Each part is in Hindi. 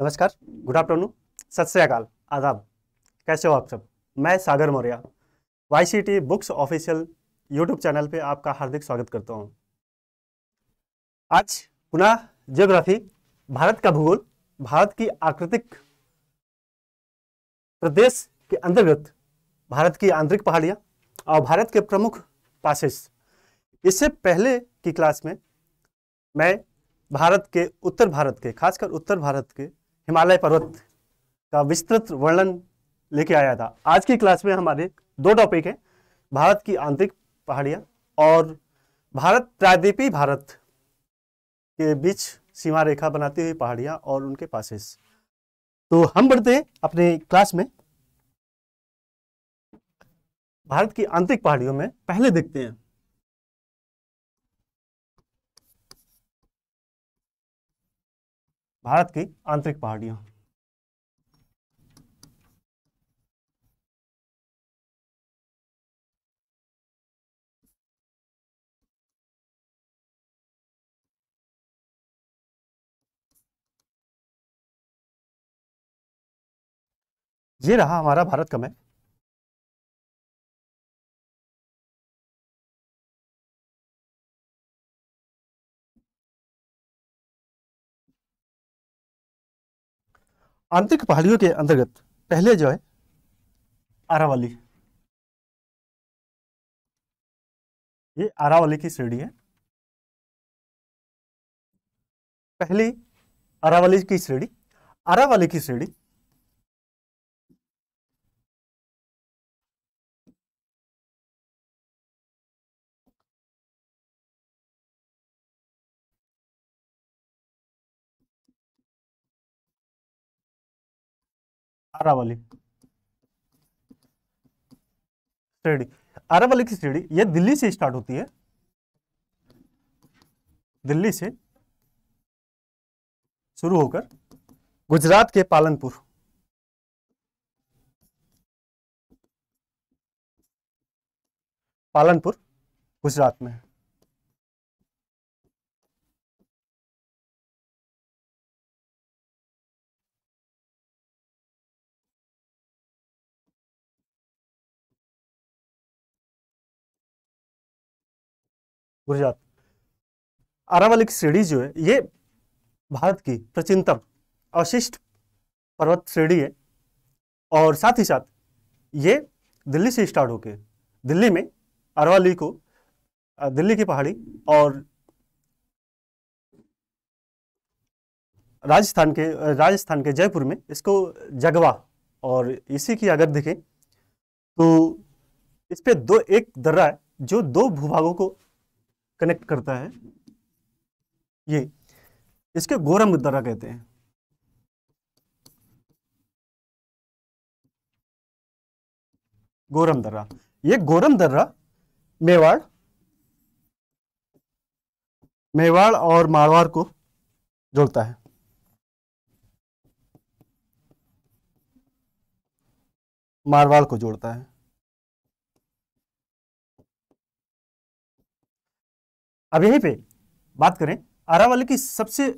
नमस्कार गुड आफ्टरनून सत श्रीकाल आदाब कैसे हो आप सब मैं Sagar Maurya Y books official YouTube channel पे आपका हार्दिक स्वागत करता हूँ आज पुनः जियोग्राफी भारत का भूगोल भारत की आकृतिक प्रदेश के अंतर्गत भारत की आंतरिक पहाड़ियाँ और भारत के प्रमुख पासिस इससे पहले की क्लास में मैं भारत के उत्तर भारत के खासकर उत्तर भारत के हिमालय पर्वत का विस्तृत वर्णन लेके आया था आज की क्लास में हमारे दो टॉपिक हैं भारत की आंतरिक पहाड़ियाँ और भारत प्रायद्वीपी भारत के बीच सीमा रेखा बनाती हुई पहाड़ियाँ और उनके पासेस तो हम बढ़ते हैं अपने क्लास में भारत की आंतरिक पहाड़ियों में पहले देखते हैं भारत की आंतरिक पहाड़ियां ये रहा हमारा भारत का मैप आंतरिक पहाड़ियों के अंतर्गत पहले जो है आरावली ये आरावली की श्रेणी है पहली अरावली की श्रेणी अरावली की श्रेणी अरावली श्रेणी अरावली की श्रेणी यह दिल्ली से स्टार्ट होती है दिल्ली से शुरू होकर गुजरात के पालनपुर पालनपुर गुजरात में है गुजरात अरावली की श्रेणी जो है ये भारत की प्राचीनतम अवशिष्ट पर्वत श्रेणी है और साथ ही साथ ये दिल्ली से स्टार्ट होकर दिल्ली में अरावली को दिल्ली की पहाड़ी और राजस्थान के राजस्थान के जयपुर में इसको जगवा और इसी की अगर देखें तो इस पे दो एक दर्रा है जो दो भूभागों को कनेक्ट करता है ये इसके गोरम मुद्रा कहते हैं गोरम दर्रा ये गोरम दर्रा मेवाड़ मेवाड़ और मारवाड़ को जोड़ता है मारवाड़ को जोड़ता है अब यहीं पे बात करें अरावली की सबसे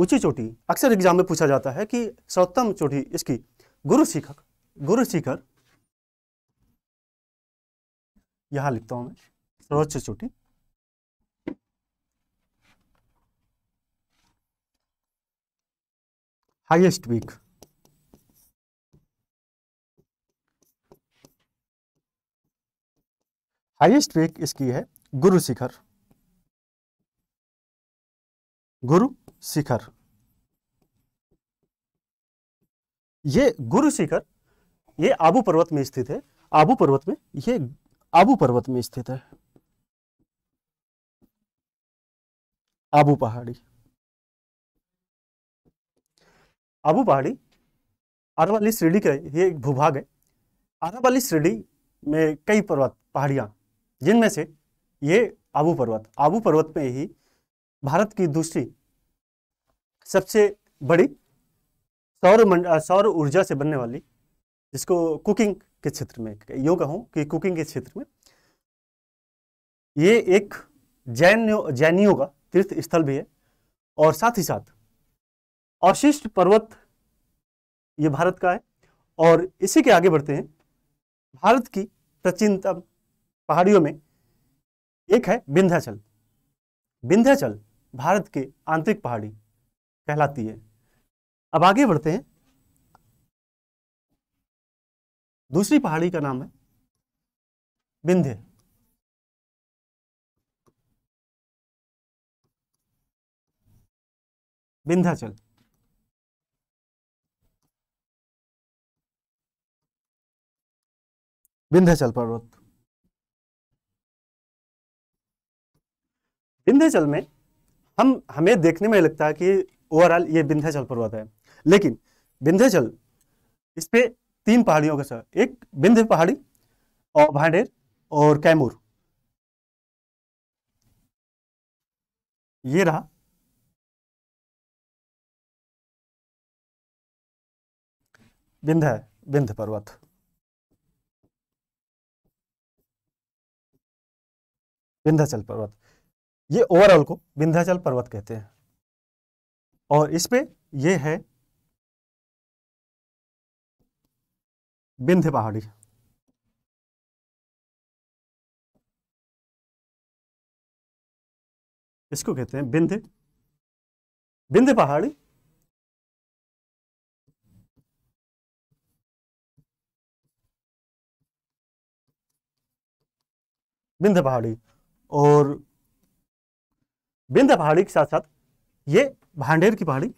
ऊंची चोटी अक्सर एग्जाम में पूछा जाता है कि सर्वोत्तम चोटी इसकी गुरु शिखर गुरु शिखर यहां लिखता हूं मैं सर्वोच्च चोटी हाईएस्ट वीक हाईएस्ट वीक इसकी है गुरु शिखर गुरु शिखर ये गुरु शिखर ये आबू पर्वत में स्थित है आबू पर्वत में ये आबू पर्वत में स्थित है आबू पहाड़ी आबू पहाड़ी आरावाली श्रेणी का ये एक भूभाग है आरावाली श्रेणी में कई पर्वत पहाड़ियां जिनमें से ये आबू पर्वत आबू पर्वत में ही भारत की दूसरी सबसे बड़ी सौर सौर ऊर्जा से बनने वाली जिसको कुकिंग के क्षेत्र में यो कहूँ कि कुकिंग के क्षेत्र में ये एक जैन जैनियों का तीर्थ स्थल भी है और साथ ही साथ अवशिष्ट पर्वत ये भारत का है और इसी के आगे बढ़ते हैं भारत की प्राचीनतम पहाड़ियों में एक है विंध्याचल विंध्याचल भारत के आंतरिक पहाड़ी कहलाती है अब आगे बढ़ते हैं दूसरी पहाड़ी का नाम है विंध्य विंध्याचल विंध्याचल पर्वत विंध्याचल में हम हमें देखने में लगता है कि ओवरऑल ये विंध्याचल पर्वत है लेकिन विंध्याचल इस पे तीन पहाड़ियों का सर एक विंध्य पहाड़ी और भांडेर और कैमूर ये रहा विंध्य विंध्य पर्वत विंध्याचल पर्वत ये ओवरऑल को विंध्याचल पर्वत कहते हैं और इस पे ये है विंध्य पहाड़ी इसको कहते हैं विंध्य विंध्य पहाड़ी विंध्य पहाड़ी और बिंद पहाड़ी के साथ साथ ये भांडेर की पहाड़ी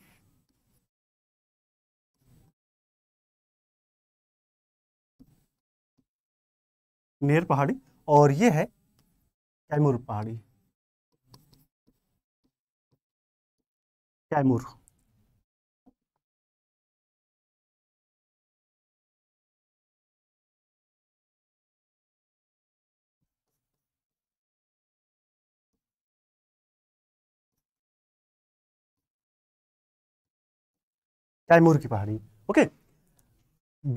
नेर पहाड़ी और ये है कैमूर पहाड़ी कैमूर कैमूर की पहाड़ी ओके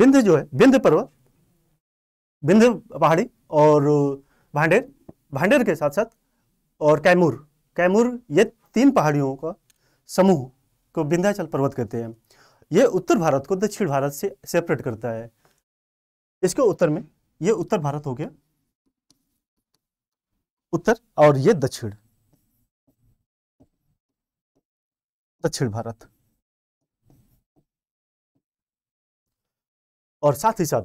बिंद जो है बिंद पर्वत बिंध पहाड़ी और भांडेर भांडेर के साथ साथ और कैमूर कैमूर ये तीन पहाड़ियों का समूह को विंध्याचल पर्वत कहते हैं ये उत्तर भारत को दक्षिण भारत से सेपरेट करता है इसके उत्तर में ये उत्तर भारत हो गया उत्तर और ये दक्षिण दक्षिण भारत और साथ ही साथ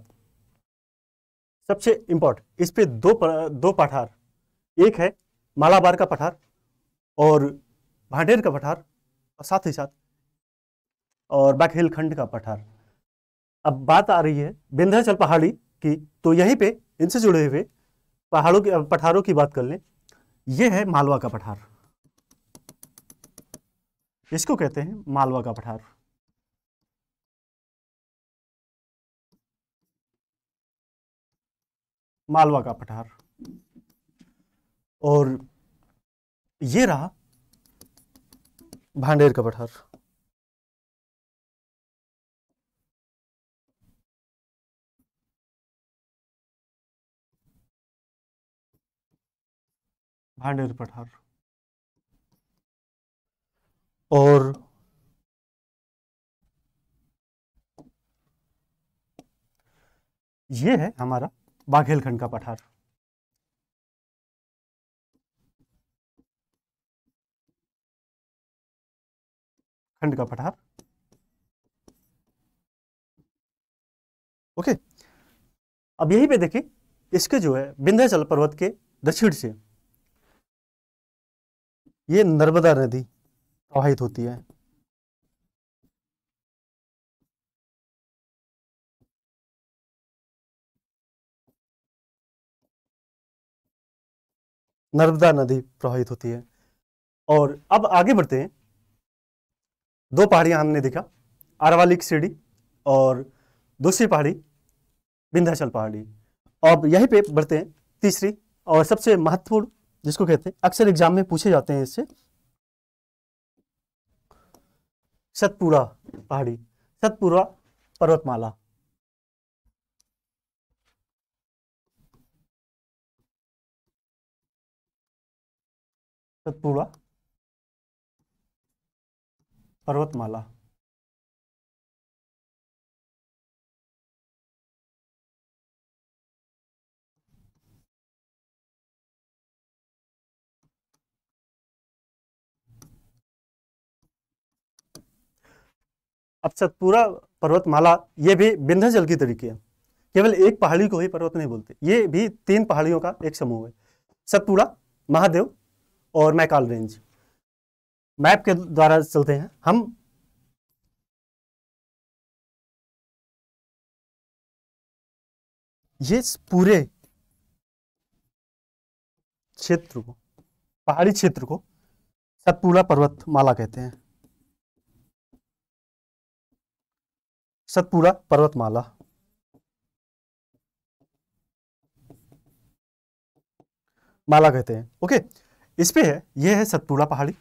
सबसे इंपॉर्टेंट इस पे दो पर, दो पठार एक है मालाबार का पठार और भांडेर का पठार और साथ ही साथ और बैकहिल का पठार अब बात आ रही है विंध्याचल पहाड़ी की तो यहीं पे इनसे जुड़े हुए पहाड़ों के पठारों की बात कर लें यह है मालवा का पठार इसको कहते हैं मालवा का पठार मालवा का पठार और ये रहा भांडेर का पठार भांडेर पठार और ये है हमारा बाघेलखंड का पठार खंड का पठार ओके अब यहीं पे देखिए इसके जो है विंध्याचल पर्वत के दक्षिण से ये नर्मदा नदी प्रवाहित होती है नर्मदा नदी प्रवाहित होती है और अब आगे बढ़ते हैं दो पहाड़ियां हमने देखा की सीढ़ी और दूसरी पहाड़ी विंध्याचल पहाड़ी अब यहीं पे बढ़ते हैं तीसरी और सबसे महत्वपूर्ण जिसको कहते हैं अक्सर एग्जाम में पूछे जाते हैं इससे सतपुरा पहाड़ी सतपुरा पर्वतमाला सतपुड़ा पर्वतमाला अब सतपुरा पर्वतमाला ये भी जल की तरीके है केवल एक पहाड़ी को ही पर्वत नहीं बोलते ये भी तीन पहाड़ियों का एक समूह है सतपुड़ा महादेव और मैकाल रेंज मैप के द्वारा चलते हैं हम ये पूरे क्षेत्र को पहाड़ी क्षेत्र को सतपुड़ा पर्वतमाला कहते हैं सतपुड़ा पर्वतमाला माला कहते हैं ओके इस पे है ये है सतपुड़ा पहाड़ी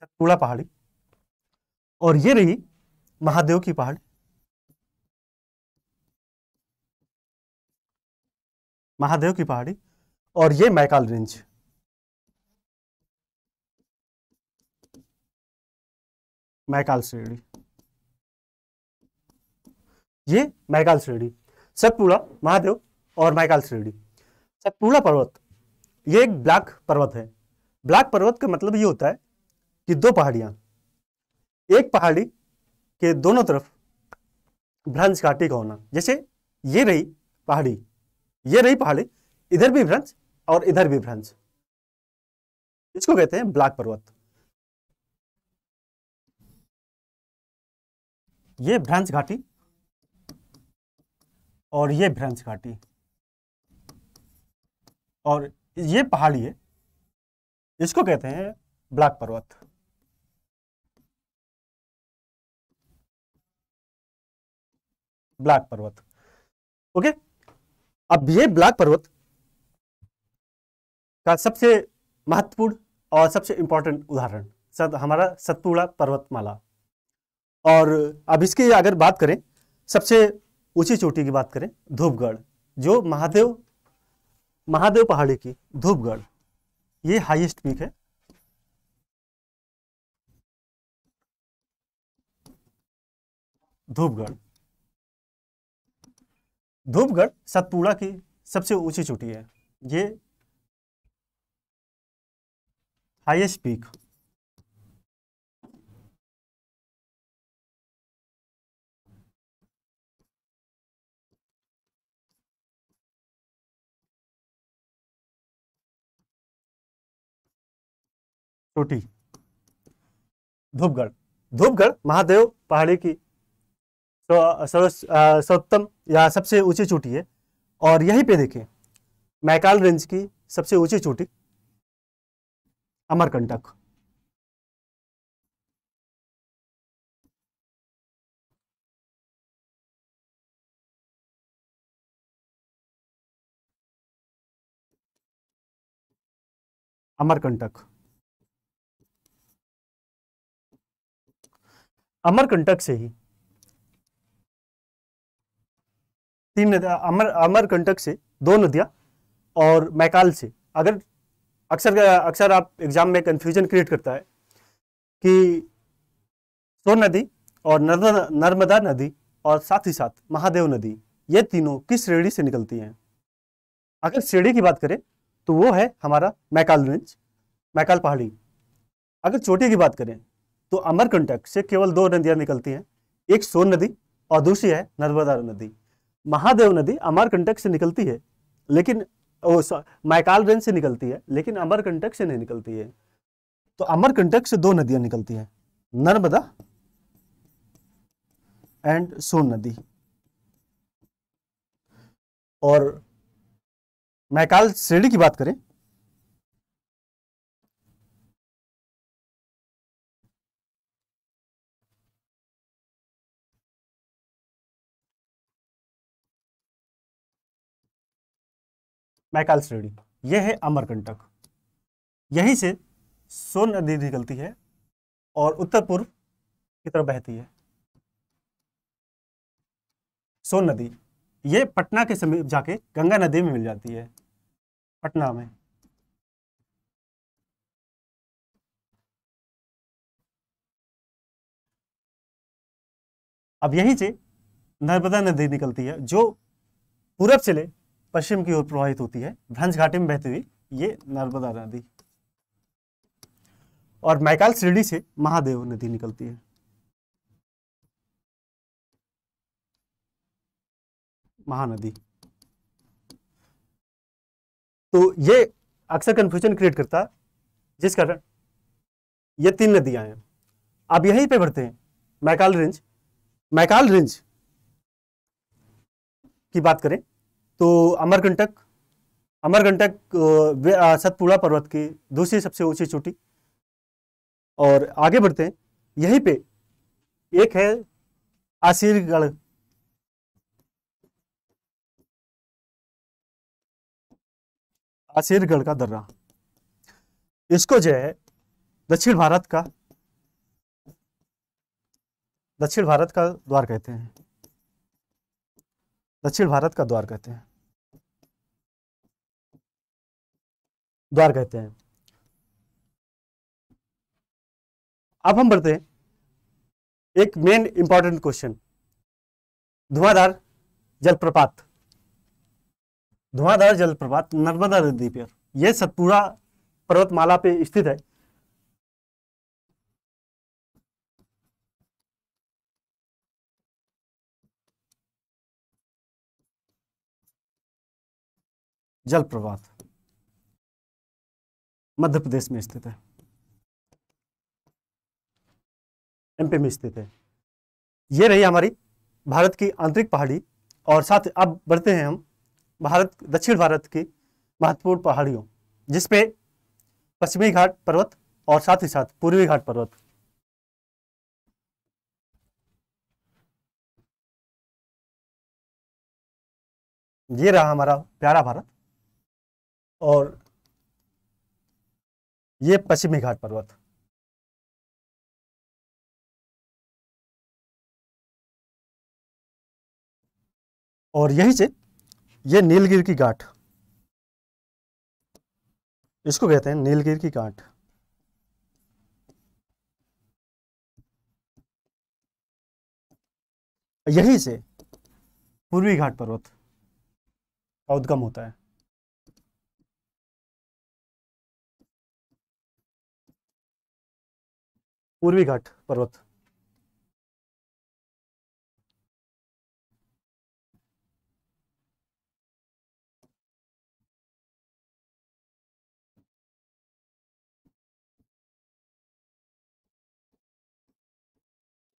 सतपुड़ा पहाड़ी और ये रही महादेव की पहाड़ी महादेव की पहाड़ी और ये मैकाल रेंज मैकाल श्रेणी ये मैकाल श्रेणी सतपुड़ा महादेव और माइकाल श्रेणी सतपुड़ा पर्वत ये एक ब्लैक पर्वत है ब्लैक पर्वत का मतलब ये होता है कि दो पहाड़ियां एक पहाड़ी के दोनों तरफ भ्रंश घाटी का होना जैसे ये रही पहाड़ी ये रही पहाड़ी इधर भी भ्रंश और इधर भी भ्रंश इसको कहते हैं ब्लैक पर्वत ये भ्रंश घाटी और ये भ्रंश घाटी और ये पहाड़ी है इसको कहते हैं ब्लैक पर्वत ब्लैक पर्वत ओके अब ये ब्लैक पर्वत का सबसे महत्वपूर्ण और सबसे इंपॉर्टेंट उदाहरण सत हमारा सतपुड़ा पर्वतमाला और अब इसकी अगर बात करें सबसे ऊंची चोटी की बात करें धूपगढ़ जो महादेव महादेव पहाड़ी की धूपगढ़ ये हाईएस्ट पीक है धूपगढ़ धूपगढ़ सतपुड़ा की सबसे ऊंची चोटी है ये हाईएस्ट पीक टूटी धूपगढ़ धूपगढ़ महादेव पहाड़ी की सर्वोत्तम या सबसे ऊंची चोटी है और यहीं पे देखें मैकाल रेंज की सबसे ऊंची चोटी अमरकंटक अमरकंटक अमरकंटक से ही तीन अमर अमरकंटक से दो नदियां और मैकाल से अगर अक्सर अक्सर आप एग्जाम में कंफ्यूजन क्रिएट करता है कि सोन नदी और नर्मदा नदी और साथ ही साथ महादेव नदी ये तीनों किस श्रेणी से निकलती हैं अगर श्रेणी की बात करें तो वो है हमारा मैकाल रेंज मैकाल पहाड़ी अगर चोटी की बात करें तो अमरकंटक से केवल दो नदियां निकलती हैं एक सोन नदी और दूसरी है नर्मदा नदी महादेव नदी अमरकंटक से निकलती है लेकिन मैकाल माइकाल रेंज से निकलती है लेकिन अमरकंटक से नहीं निकलती है तो अमरकंटक से दो नदियां निकलती हैं नर्मदा एंड सोन नदी और मैकाल श्रेणी की बात करें बैकाल श्रेणी यह है अमरकंटक यहीं से सोन नदी निकलती है और उत्तर पूर्व की तरफ बहती है सोन नदी ये पटना के समीप जाके गंगा नदी में मिल जाती है पटना में अब यहीं से नर्मदा नदी निकलती है जो पूरब से ले पश्चिम की ओर प्रवाहित होती है भ्रंश घाटी में बहती हुई ये नर्मदा नदी और मैकाल श्रेणी से महादेव नदी निकलती है महानदी तो ये अक्सर कंफ्यूजन क्रिएट करता जिस कारण ये तीन नदियां हैं अब यहीं पे बढ़ते हैं मैकाल रेंज मैकाल रेंज की बात करें तो अमरकंटक अमरकंटक सतपुड़ा पर्वत की दूसरी सबसे ऊंची चोटी और आगे बढ़ते हैं यहीं पे एक है आशीरगढ़ आशीरगढ़ का दर्रा इसको जो है दक्षिण भारत का दक्षिण भारत का द्वार कहते हैं दक्षिण भारत का द्वार कहते हैं द्वार कहते हैं अब हम बढ़ते हैं एक मेन इंपॉर्टेंट क्वेश्चन धुआंधार जलप्रपात धुआंधार जलप्रपात नर्मदा नदी पर यह सतपुरा पर्वतमाला पे स्थित है जलप्रपात मध्य प्रदेश में स्थित है एमपी में स्थित है ये रही हमारी भारत की आंतरिक पहाड़ी और साथ अब बढ़ते हैं हम भारत दक्षिण भारत की महत्वपूर्ण पहाड़ियों जिसपे पश्चिमी घाट पर्वत और साथ ही साथ पूर्वी घाट पर्वत ये रहा हमारा प्यारा भारत और ये पश्चिमी घाट पर्वत और यहीं से ये नीलगिर की गांठ इसको कहते हैं नीलगिर की गांठ यहीं से पूर्वी घाट पर्वत का उद्गम होता है पूर्वी घाट पर्वत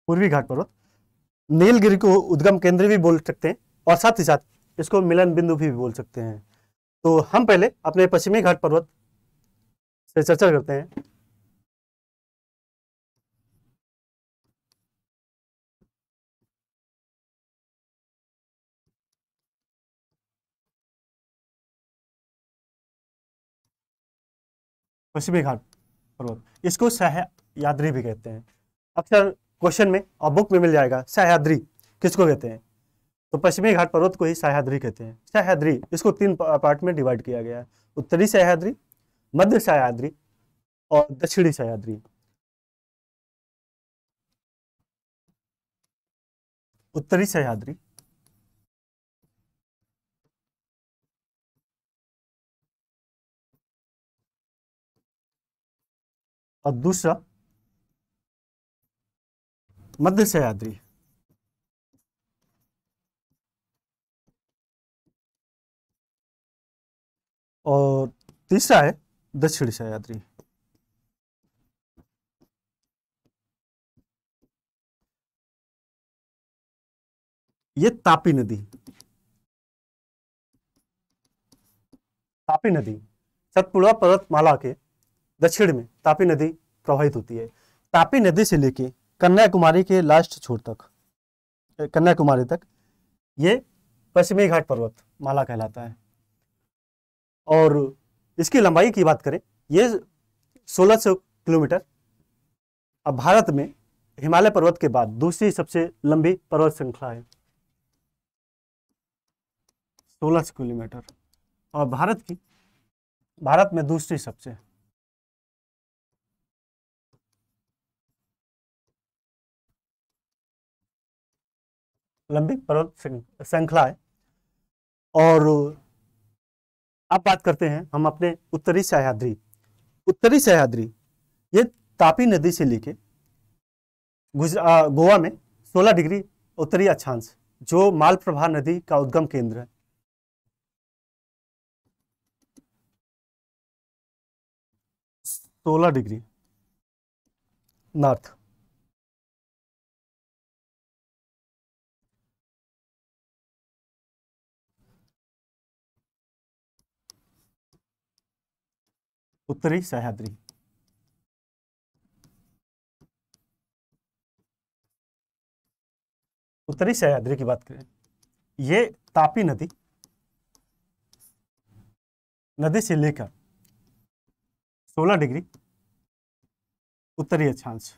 पूर्वी घाट पर्वत नीलगिरी को उद्गम केंद्र भी बोल सकते हैं और साथ ही साथ इसको मिलन बिंदु भी, भी बोल सकते हैं तो हम पहले अपने पश्चिमी घाट पर्वत से चर्चा करते हैं पश्चिमी घाट पर्वत इसको सहयाद्री भी कहते हैं अक्सर क्वेश्चन में और बुक में मिल जाएगा सहयाद्री किसको कहते हैं तो पश्चिमी घाट पर्वत को ही सहयाद्री कहते हैं सहयाद्री इसको तीन पार्ट में डिवाइड किया गया है उत्तरी सहयाद्री मध्य सहयाद्री और दक्षिणी सहयाद्री उत्तरी सहयाद्री और दूसरा मध्य सह्याद्री और तीसरा है दक्षिण सह्याद्री ये तापी नदी तापी नदी सतपुड़ा पर्वतमाला के दक्षिण में तापी नदी प्रवाहित होती है तापी नदी से लेके कन्याकुमारी के लास्ट छोर तक कन्याकुमारी तक ये पश्चिमी घाट पर्वत माला कहलाता है और इसकी लंबाई की बात करें ये 1600 किलोमीटर अब भारत में हिमालय पर्वत के बाद दूसरी सबसे लंबी पर्वत श्रृंखला है 1600 किलोमीटर और भारत की भारत में दूसरी सबसे लंबी पर्वत श्रृंखला है और अब बात करते हैं हम अपने उत्तरी सह्याद्री उत्तरी सह्याद्री ये तापी नदी से लेके गोवा में 16 डिग्री उत्तरी अक्षांश जो मालप्रभा नदी का उद्गम केंद्र है सोलह डिग्री नॉर्थ उत्तरी सहयाद्री उत्तरी सहयाद्री की बात करें ये तापी नदी नदी से लेकर 16 डिग्री उत्तरी अक्षांश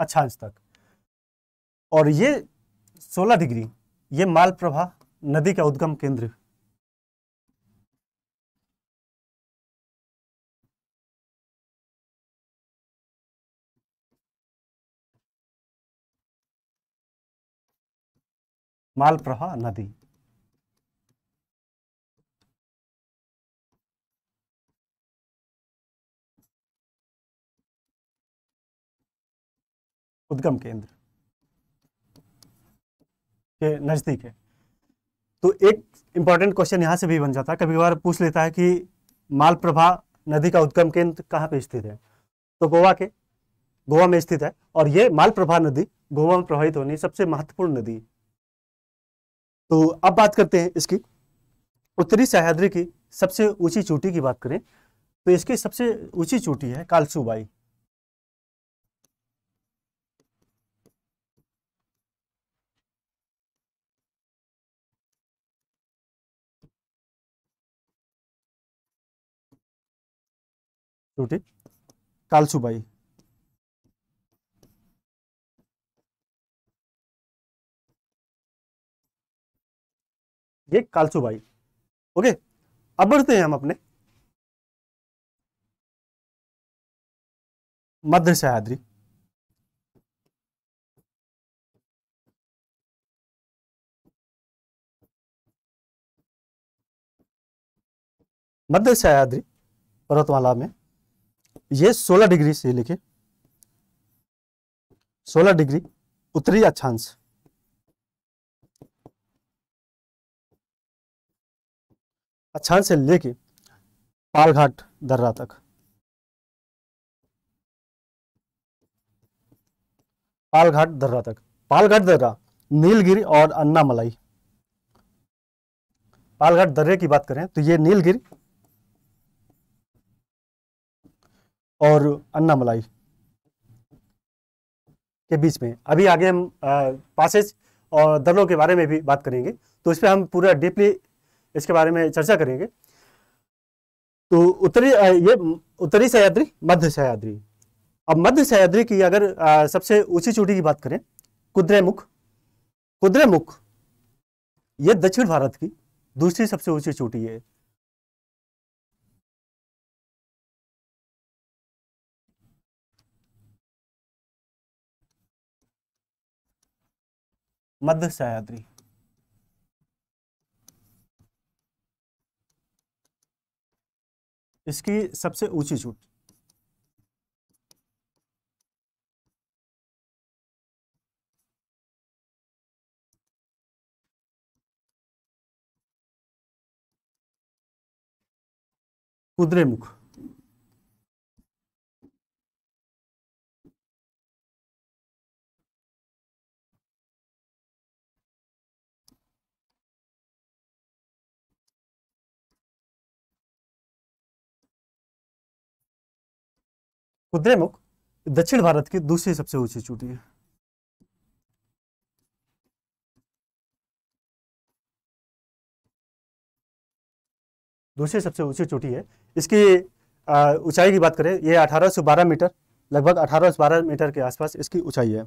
अक्षांश तक और ये 16 डिग्री ये मालप्रभा नदी का उद्गम केंद्र मालप्रह नदी उद्गम केंद्र के नज़दीक है तो एक इंपॉर्टेंट क्वेश्चन यहां से भी बन जाता है कभी बार पूछ लेता है कि मालप्रभा नदी का उद्गम केंद्र कहाँ पे स्थित है तो गोवा के गोवा में स्थित है और यह मालप्रभा नदी गोवा में प्रवाहित होने सबसे महत्वपूर्ण नदी तो अब बात करते हैं इसकी उत्तरी सह्याद्री की सबसे ऊंची चोटी की बात करें तो इसकी सबसे ऊंची चोटी है कालसूबाई चोटी कालसूबाई ये कालसूबाई ओके अब बढ़ते हैं हम अपने मध्य सहयाद्री मध्य सहयाद्री पर्वतमाला में ये 16 डिग्री से लेके 16 डिग्री उत्तरी अक्षांश अच्छान से लेके पालघाट दर्रा तक पालघाट दर्रा तक पालघाट दर्रा नीलगिरी और अन्ना मलाई पालघाट दर्रे की बात करें तो ये नीलगिरी और अन्ना मलाई के बीच में अभी आगे हम पासेज और दर्रों के बारे में भी बात करेंगे तो इस पर हम पूरा डीपली इसके बारे में चर्चा करेंगे तो उत्तरी ये उत्तरी सह्याद्री मध्य सह्याद्री अब मध्य सह्याद्री की अगर सबसे ऊंची चोटी की बात करें कुद्रेमुख कुद्रेमुख ये दक्षिण भारत की दूसरी सबसे ऊंची चोटी है मध्य सह्याद्री इसकी सबसे ऊंची छूट कुद्रेमुख कुद्रेमुख दक्षिण भारत की दूसरी सबसे ऊंची चोटी है दूसरी सबसे ऊंची चोटी है इसकी ऊंचाई की बात करें यह 1812 मीटर लगभग 1812 मीटर के आसपास इसकी ऊंचाई है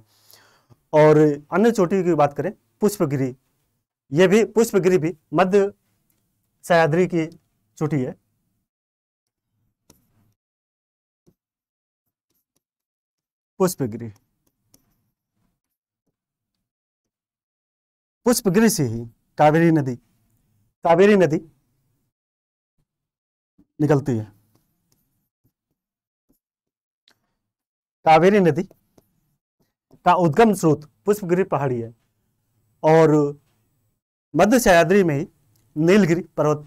और अन्य चोटी की बात करें पुष्पगिरी यह भी पुष्पगिरी भी मध्य सह्याद्री की चोटी है पुष्पगृह पुष्पगृह से ही कावेरी नदी कावेरी नदी निकलती है कावेरी नदी का उद्गम स्रोत पुष्पगिरी पहाड़ी है और मध्य सहयाद्री में ही नीलगिरी पर्वत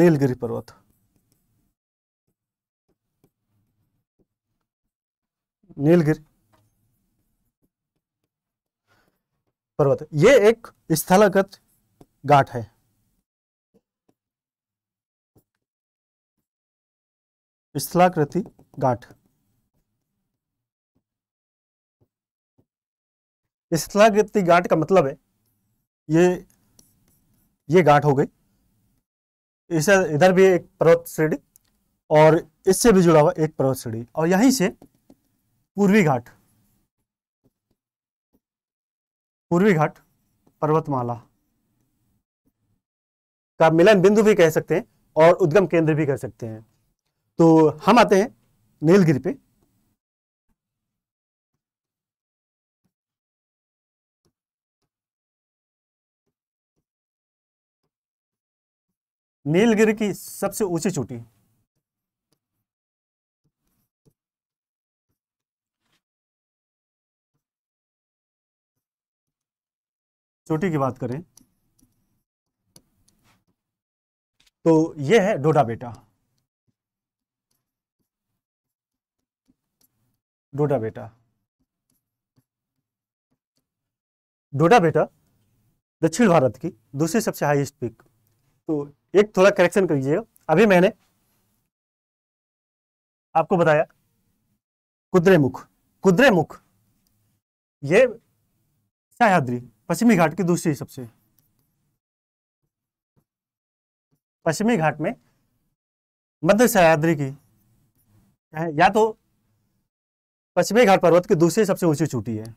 नीलगिरी पर्वत नीलगिर पर्वत ये एक स्थलागत घाट है स्थलाकृति गाठ स्थलाकृति घाट का मतलब है ये ये गाठ हो गई इसे इधर भी एक पर्वत श्रेणी और इससे भी जुड़ा हुआ एक पर्वत श्रेणी और यहीं से पूर्वी घाट पूर्वी घाट पर्वतमाला का मिलन बिंदु भी कह सकते हैं और उद्गम केंद्र भी कह सकते हैं तो हम आते हैं नीलगिरी पे नीलगिरी की सबसे ऊंची चोटी चोटी की बात करें तो ये है डोडा बेटा डोडा बेटा डोडा बेटा दक्षिण भारत की दूसरी सबसे हाईएस्ट पीक तो एक थोड़ा करेक्शन करिएगा अभी मैंने आपको बताया कुद्रेमुख कुद्रेमुख ये सहयाद्री पश्चिमी घाट की दूसरी सबसे पश्चिमी घाट में मध्य सहयाद्री की या तो पश्चिमी घाट पर्वत की दूसरी सबसे ऊंची चोटी है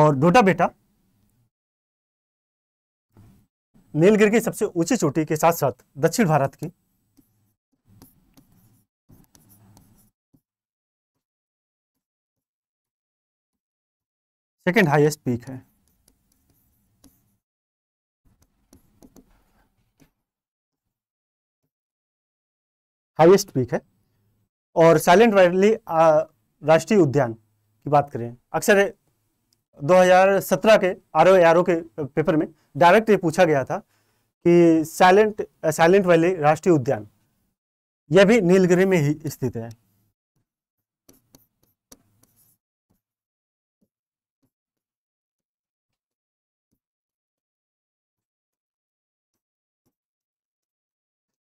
और डोटा बेटा नीलगिर की सबसे ऊंची चोटी के साथ साथ दक्षिण भारत की सेकेंड हाइएस्ट पीक है हाईएस्ट पीक है और साइलेंट वैली राष्ट्रीय उद्यान की बात करें अक्सर 2017 के आर ओ आर के पेपर में डायरेक्ट ये पूछा गया था कि साइलेंट साइलेंट वैली राष्ट्रीय उद्यान यह भी नीलगिरी में ही स्थित है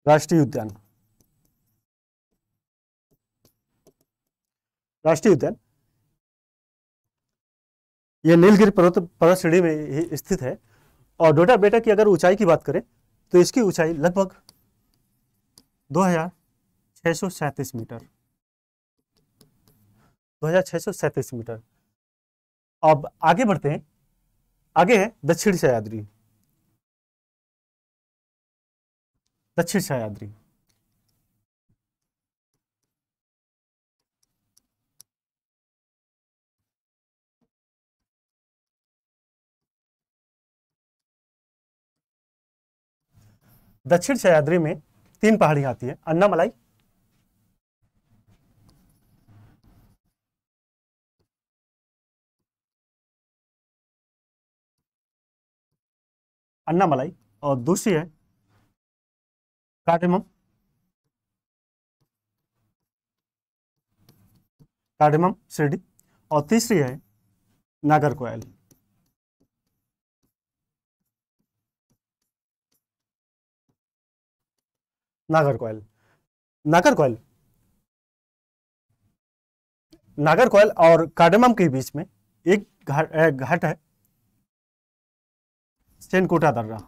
राष्ट्रीय उद्यान राष्ट्रीय उद्यान यह नीलगिरी पर्वत पर्वत श्रेणी में स्थित है और डोटा बेटा की अगर ऊंचाई की बात करें तो इसकी ऊंचाई लगभग दो हजार सौ मीटर दो हजार छह सौ मीटर अब आगे बढ़ते हैं आगे है दक्षिण सह्याद्री दक्षिण सह्याद्री दक्षिण सह्याद्री में तीन पहाड़ी आती है अन्नामलाई अन्नामलाई और दूसरी है कार्डेमम कार्डेमम सिरडी और तीसरी है नागर कोयल नागर कोयल नागर कोयल नागर कोयल और कार्डेमम के बीच में एक घाट घाट है सेनकोटा दर्रा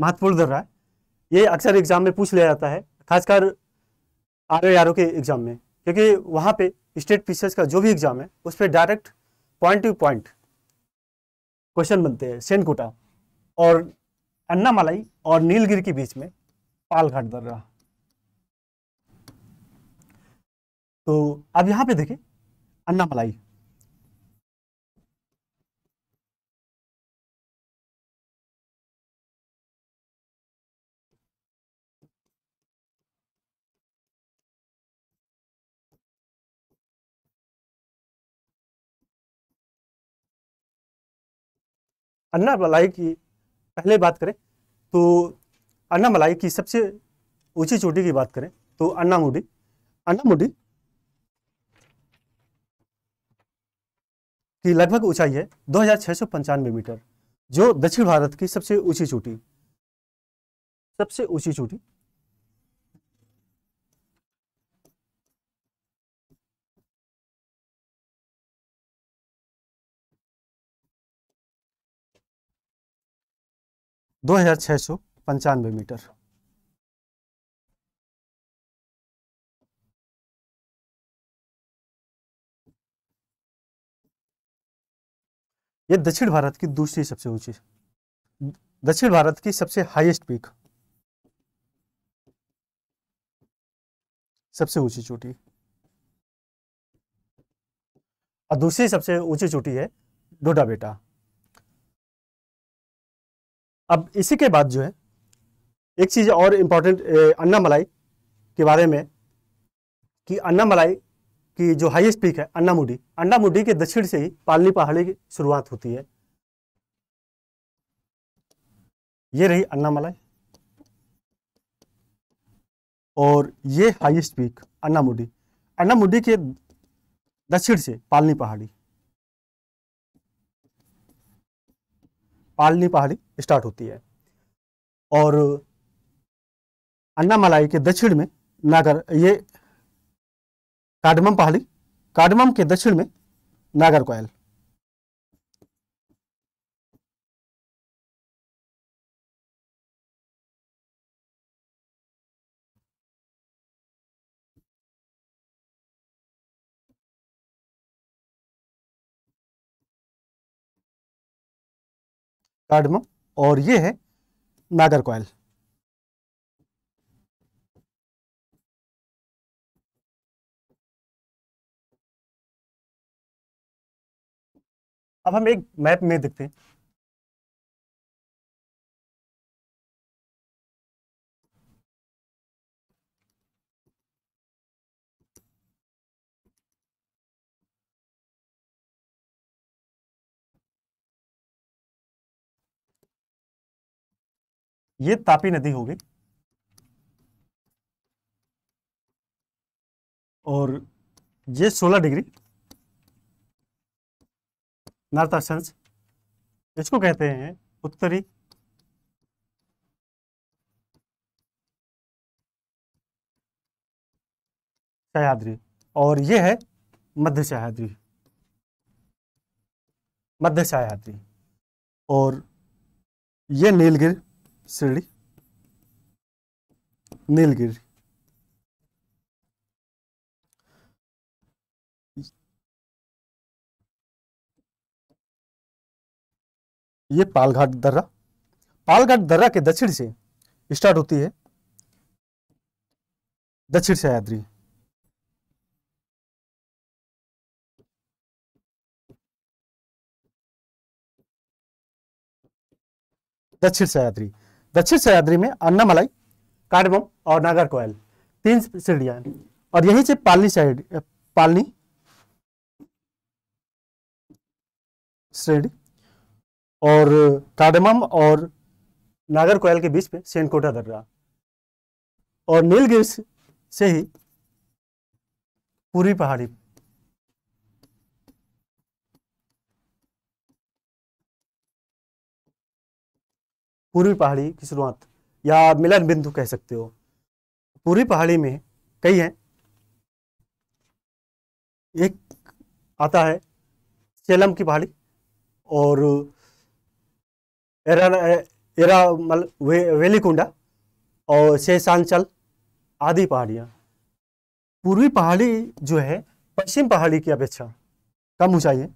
महत्वपूर्ण दर्रा रहा है ये अक्सर एग्जाम में पूछ लिया जाता है खासकर आर आर के एग्जाम में क्योंकि वहाँ पे स्टेट पीसीएस का जो भी एग्जाम है उस पर direct point to point question बनते हैं सेनकोटा और अन्नामलाई और नीलगिर के बीच में पालघाट दर्रा तो अब यहाँ पे देखें अन्नामलाई अन्ना मलाई की पहले बात करें तो अन्ना मलाई की सबसे ऊंची चोटी की बात करें तो अन्ना मोडी अन्ना मोडी की लगभग ऊंचाई है दो मीटर जो दक्षिण भारत की सबसे ऊंची चोटी सबसे ऊंची चोटी दो हजार सौ मीटर यह दक्षिण भारत की दूसरी सबसे ऊंची दक्षिण भारत की सबसे हाईएस्ट पीक सबसे ऊंची चोटी और दूसरी सबसे ऊंची चोटी है डोडा बेटा अब इसी के बाद जो है एक चीज़ और इंपॉर्टेंट अन्ना मलाई के बारे में कि अन्ना मलाई की जो हाईएस्ट पीक है अन्ना मुडी अन्ना मुडी के दक्षिण से ही पालनी पहाड़ी की शुरुआत होती है ये रही अन्ना मलाई और ये हाईएस्ट पीक अन्ना मुडी अन्ना मुडी के दक्षिण से पालनी पहाड़ी पालनी पहाड़ी स्टार्ट होती है और अन्नामलाई के दक्षिण में नागर ये काडमम पहाड़ी काडमम के दक्षिण में नागर कोयल कार्डमम और ये है नागर कोयल अब हम एक मैप में देखते हैं ये तापी नदी होगी और ये 16 डिग्री नॉर्थ अक्षांश इसको कहते हैं उत्तरी सहयाद्री और ये है मध्य सहयाद्री मध्य सहयाद्री और ये नीलगिर सीढ़ी नीलगिरी ये पालघाट दर्रा पालघाट दर्रा के दक्षिण से स्टार्ट होती है दक्षिण सह्याद्री दक्षिण सह्याद्री दक्षिण सह्याद्री में अन्नामलाई कार्डम और नागर कोयल तीन सीढ़ियाँ और यही से पालनी साइड पालनी श्रेणी और कार्डमम और नागर कोयल के बीच में सेनकोटा दर्रा और नीलगिरी से ही पूरी पहाड़ी पूर्वी पहाड़ी की शुरुआत या मिलन बिंदु कह सकते हो पूर्वी पहाड़ी में कई हैं एक आता है सेलम की पहाड़ी और एरा एरा मल वे, वेलीकुंडा और शेषांचल आदि पहाड़ियाँ पूर्वी पहाड़ी जो है पश्चिम पहाड़ी की अपेक्षा कम ऊंचाई है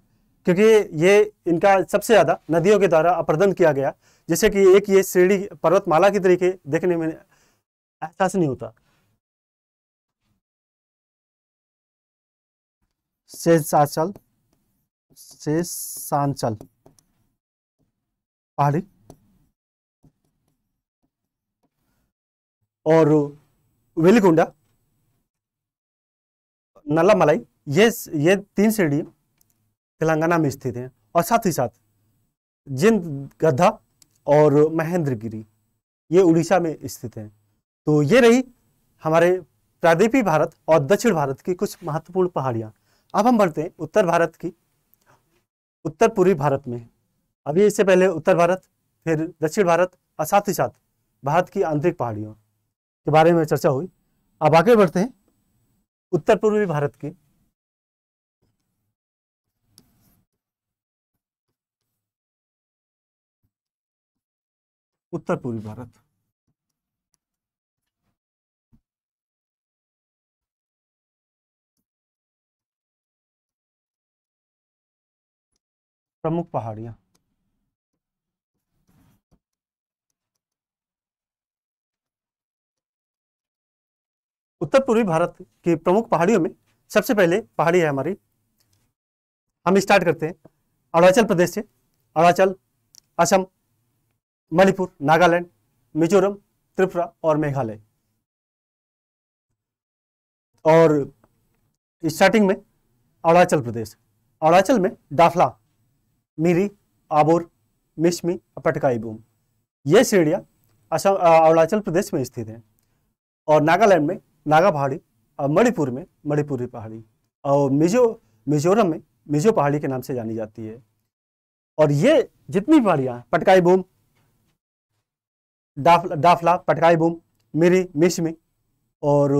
क्योंकि ये इनका सबसे ज़्यादा नदियों के द्वारा अप्रदन किया गया जैसे कि एक ये श्रेणी पर्वतमाला की तरीके देखने में एहसास नहीं होता शेषाचल शेषांचल पहाड़ी और वेलीकुंडा नल्लामलाई ये ये तीन श्रेणी तेलंगाना में स्थित हैं और साथ ही साथ जिन गद्दा और महेंद्रगिरी ये उड़ीसा में स्थित हैं तो ये रही हमारे प्रादेपी भारत और दक्षिण भारत की कुछ महत्वपूर्ण पहाड़ियाँ अब हम बढ़ते हैं उत्तर भारत की उत्तर पूर्वी भारत में अभी इससे पहले उत्तर भारत फिर दक्षिण भारत और साथ ही साथ भारत की आंतरिक पहाड़ियों के बारे में चर्चा हुई अब आगे बढ़ते हैं उत्तर पूर्वी भारत की उत्तर पूर्वी भारत प्रमुख पहाड़ियां उत्तर पूर्वी भारत के प्रमुख पहाड़ियों में सबसे पहले पहाड़ी है हमारी हम स्टार्ट करते हैं अरुणाचल प्रदेश से अरुणाचल असम मणिपुर नागालैंड मिजोरम त्रिपुरा और मेघालय और स्टार्टिंग में अरुणाचल प्रदेश अरुणाचल में डाफला मिरी आबोर मिशमी पटकाईबूम ये श्रेणियाँ असम अरुणाचल प्रदेश में स्थित हैं और नागालैंड में नागा पहाड़ी और मणिपुर में मणिपुरी पहाड़ी और मिजो मिजोरम में मिजो पहाड़ी के नाम से जानी जाती है और ये जितनी पहाड़ियाँ पटकाई बूम दाफला दाफला पटकाई बूम मिरी मिशमी और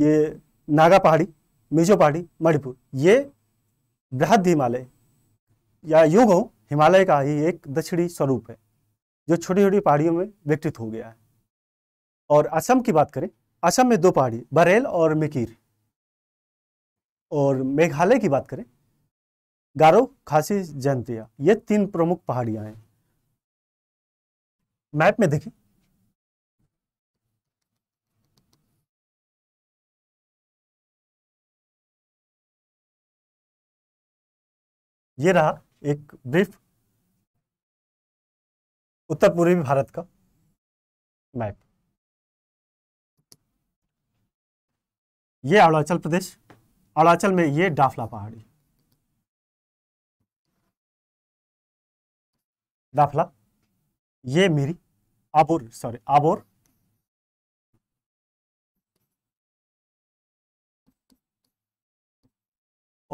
ये नागा पहाड़ी मिजो पहाड़ी मणिपुर ये बृहद हिमालय या यूं कहूँ हिमालय का ही एक दक्षिणी स्वरूप है जो छोटी छोटी पहाड़ियों में विकृत हो गया है और असम की बात करें असम में दो पहाड़ी बरेल और मिकीर और मेघालय की बात करें गारो खासी जयंतिया ये तीन प्रमुख पहाड़ियाँ हैं मैप में देखें ये रहा एक ब्रीफ उत्तर पूर्वी भारत का मैप ये अरुणाचल प्रदेश अरुणाचल में ये डाफला पहाड़ी डाफला ये मेरी आबोर सॉरी आबोर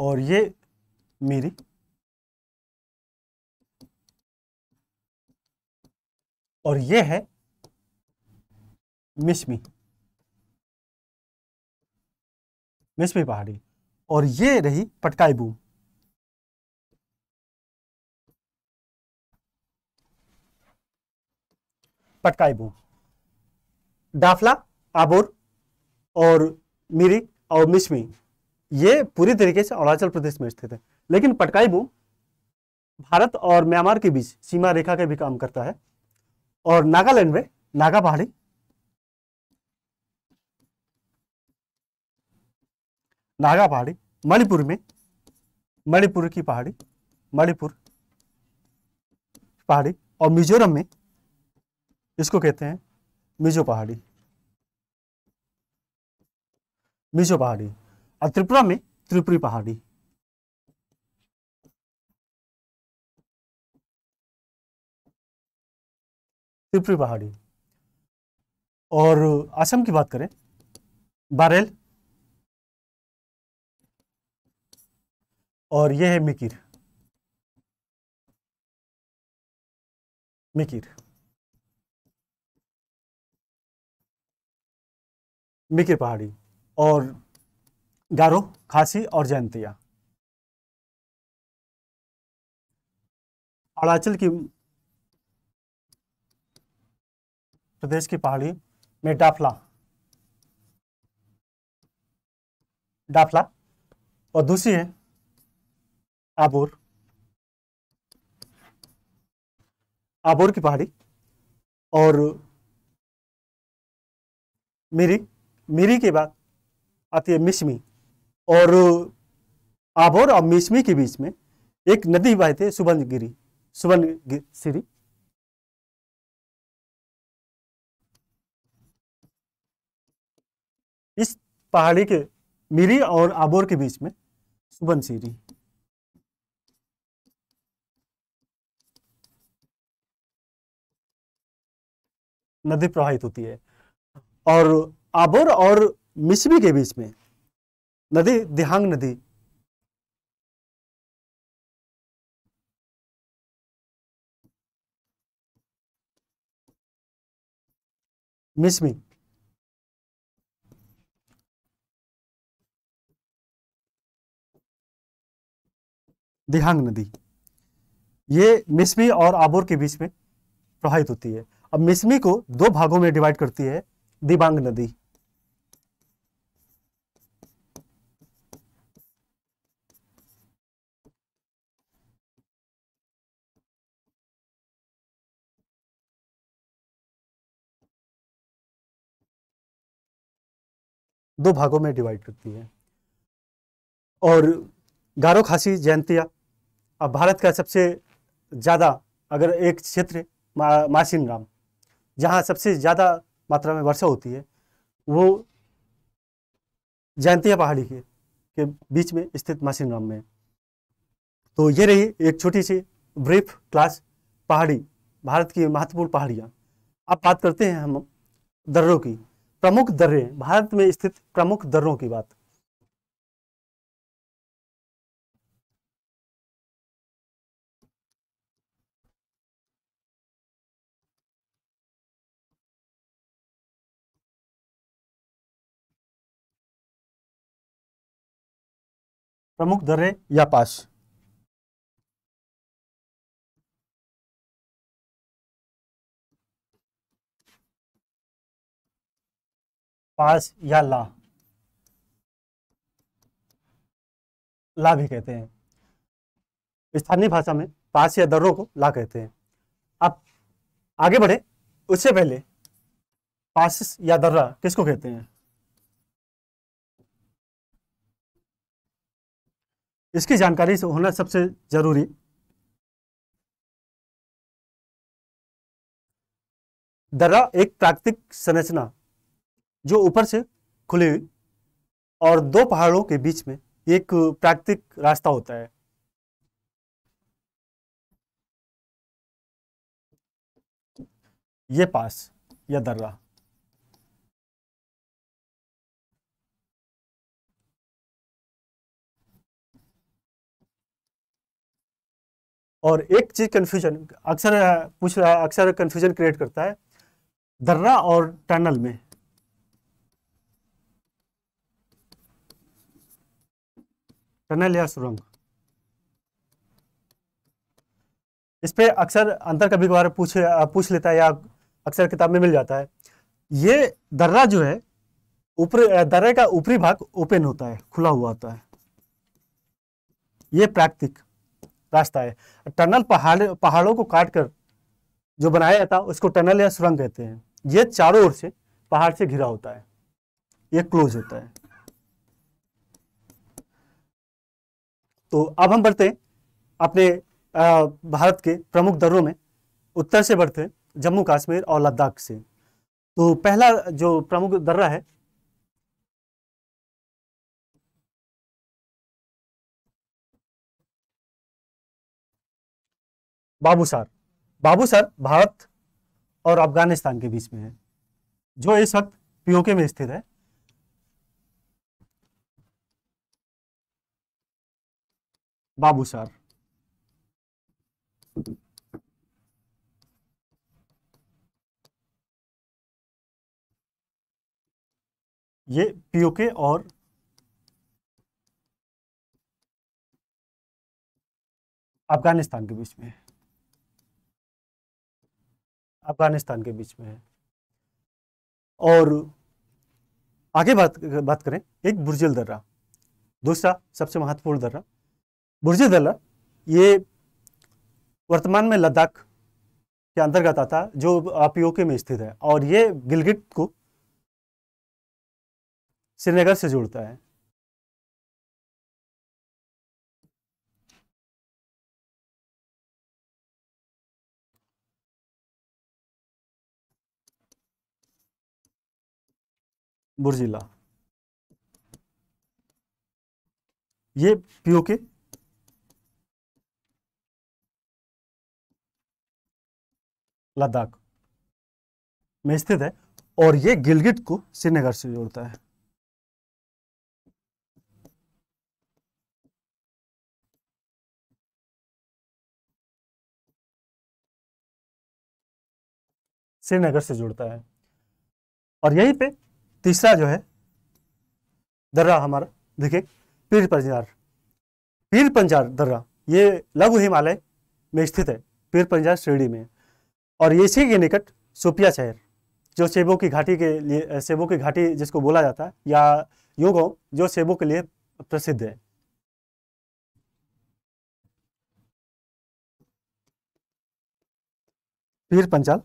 और ये मेरी और ये है मिसमी मिसमी पहाड़ी और ये रही पटकाई भूमि पटकाई बू डाफला आबोर और मिरी और मिशमी ये पूरी तरीके से अरुणाचल प्रदेश में स्थित है लेकिन पटकाई बू भारत और म्यांमार के बीच सीमा रेखा का भी काम करता है और नागालैंड में नागा पहाड़ी नागा पहाड़ी मणिपुर में मणिपुर की पहाड़ी मणिपुर पहाड़ी और मिजोरम में इसको कहते हैं मिजो पहाड़ी मिजो पहाड़ी और त्रिपुरा में त्रिपुरी पहाड़ी त्रिपुरी पहाड़ी और असम की बात करें बारेल और यह है मिकिर मिकिर मिकिर पहाड़ी और गारो खासी और जयंतिया अरुणाचल की प्रदेश की पहाड़ी में डाफला डाफला और दूसरी है आबोर आबोर की पहाड़ी और मेरी मिरी के बाद आती है मिशमी और आबोर और मिशमी के बीच में एक नदी बहती है सुबनगिरी सुबनगिरी इस पहाड़ी के मिरी और आबोर के बीच में सुबन नदी प्रवाहित होती है और आबोर और मिश्री के बीच में नदी दिहांग नदी मिसमी दिहांग नदी ये मिसमी और आबोर के बीच में प्रवाहित होती है अब मिसमी को दो भागों में डिवाइड करती है दिबांग नदी दो भागों में डिवाइड करती है और गारो खासी जयंतिया अब भारत का सबसे ज़्यादा अगर एक क्षेत्र मासिन राम जहां सबसे ज़्यादा मात्रा में वर्षा होती है वो जयंतिया पहाड़ी के के बीच में स्थित मासिनराम में तो ये रही एक छोटी सी ब्रीफ क्लास पहाड़ी भारत की महत्वपूर्ण पहाड़ियाँ अब बात करते हैं हम दर्रों की प्रमुख दर्रे भारत में स्थित प्रमुख दर्रों की बात प्रमुख दर्रे या पास पास या ला ला भी कहते हैं स्थानीय भाषा में पास या दर्रों को ला कहते हैं आप आगे बढ़े उससे पहले पास या दर्रा किसको कहते हैं इसकी जानकारी होना सबसे ज़रूरी दर्रा एक प्राकृतिक संरचना जो ऊपर से खुली हुई और दो पहाड़ों के बीच में एक प्राकृतिक रास्ता होता है ये पास या दर्रा और एक चीज़ कंफ्यूजन अक्सर पूछ रहा अक्सर कंफ्यूजन क्रिएट करता है दर्रा और टनल में टनल या सुरंग इस पर अक्सर अंतर कभी कभार पूछ पूछ लेता है या अक्सर किताब में मिल जाता है ये दर्रा जो है ऊपर दर्रे का ऊपरी भाग ओपन होता है खुला हुआ होता है ये प्राकृतिक रास्ता है टनल पहाड़ पहाड़ों को काट कर जो बनाया जाता है उसको टनल या सुरंग कहते हैं ये चारों ओर से पहाड़ से घिरा होता है ये क्लोज होता है तो अब हम बढ़ते हैं अपने भारत के प्रमुख दरों में उत्तर से बढ़ते हैं जम्मू कश्मीर और लद्दाख से तो पहला जो प्रमुख दर्रा है बाबूसार बाबूसर भारत और अफगानिस्तान के बीच में है जो इस वक्त पीओके में स्थित है बाबूसार ये पीओके और अफगानिस्तान के बीच में है अफगानिस्तान के बीच में है और आगे बात बात करें एक बुर्जिल दर्रा दूसरा सबसे महत्वपूर्ण दर्रा बुर्जिल दर्रा ये वर्तमान में लद्दाख के अंतर्गत आता जो पीओके में स्थित है और ये गिलगिट को श्रीनगर से जोड़ता है बुर्जिला ये पीओके लद्दाख में स्थित है और ये गिलगिट को श्रीनगर से जोड़ता है श्रीनगर से जुड़ता है और यहीं पे तीसरा जो है दर्रा हमारा देखिए पीर पंजार पीर पंजार दर्रा ये लघु हिमालय में स्थित है पीर पंजार श्रेणी में और इसी के निकट सोपिया शहर जो सेबों की घाटी के लिए सेबों की घाटी जिसको बोला जाता है या यो गाँव जो सेबों के लिए प्रसिद्ध है पीर पंचाल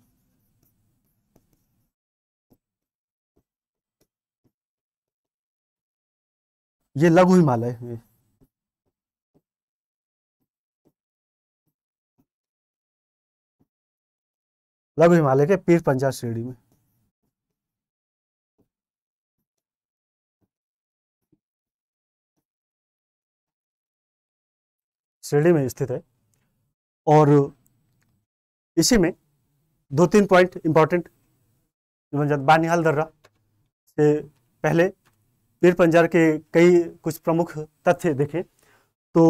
ये लघु हिमालय हुए लघु हिमालय के पीर पंजा श्रेणी में श्रेणी में स्थित है और इसी में दो तीन पॉइंट इंपॉर्टेंट बानिहाल दर्रा से पहले पीर पंजार के कई कुछ प्रमुख तथ्य देखे तो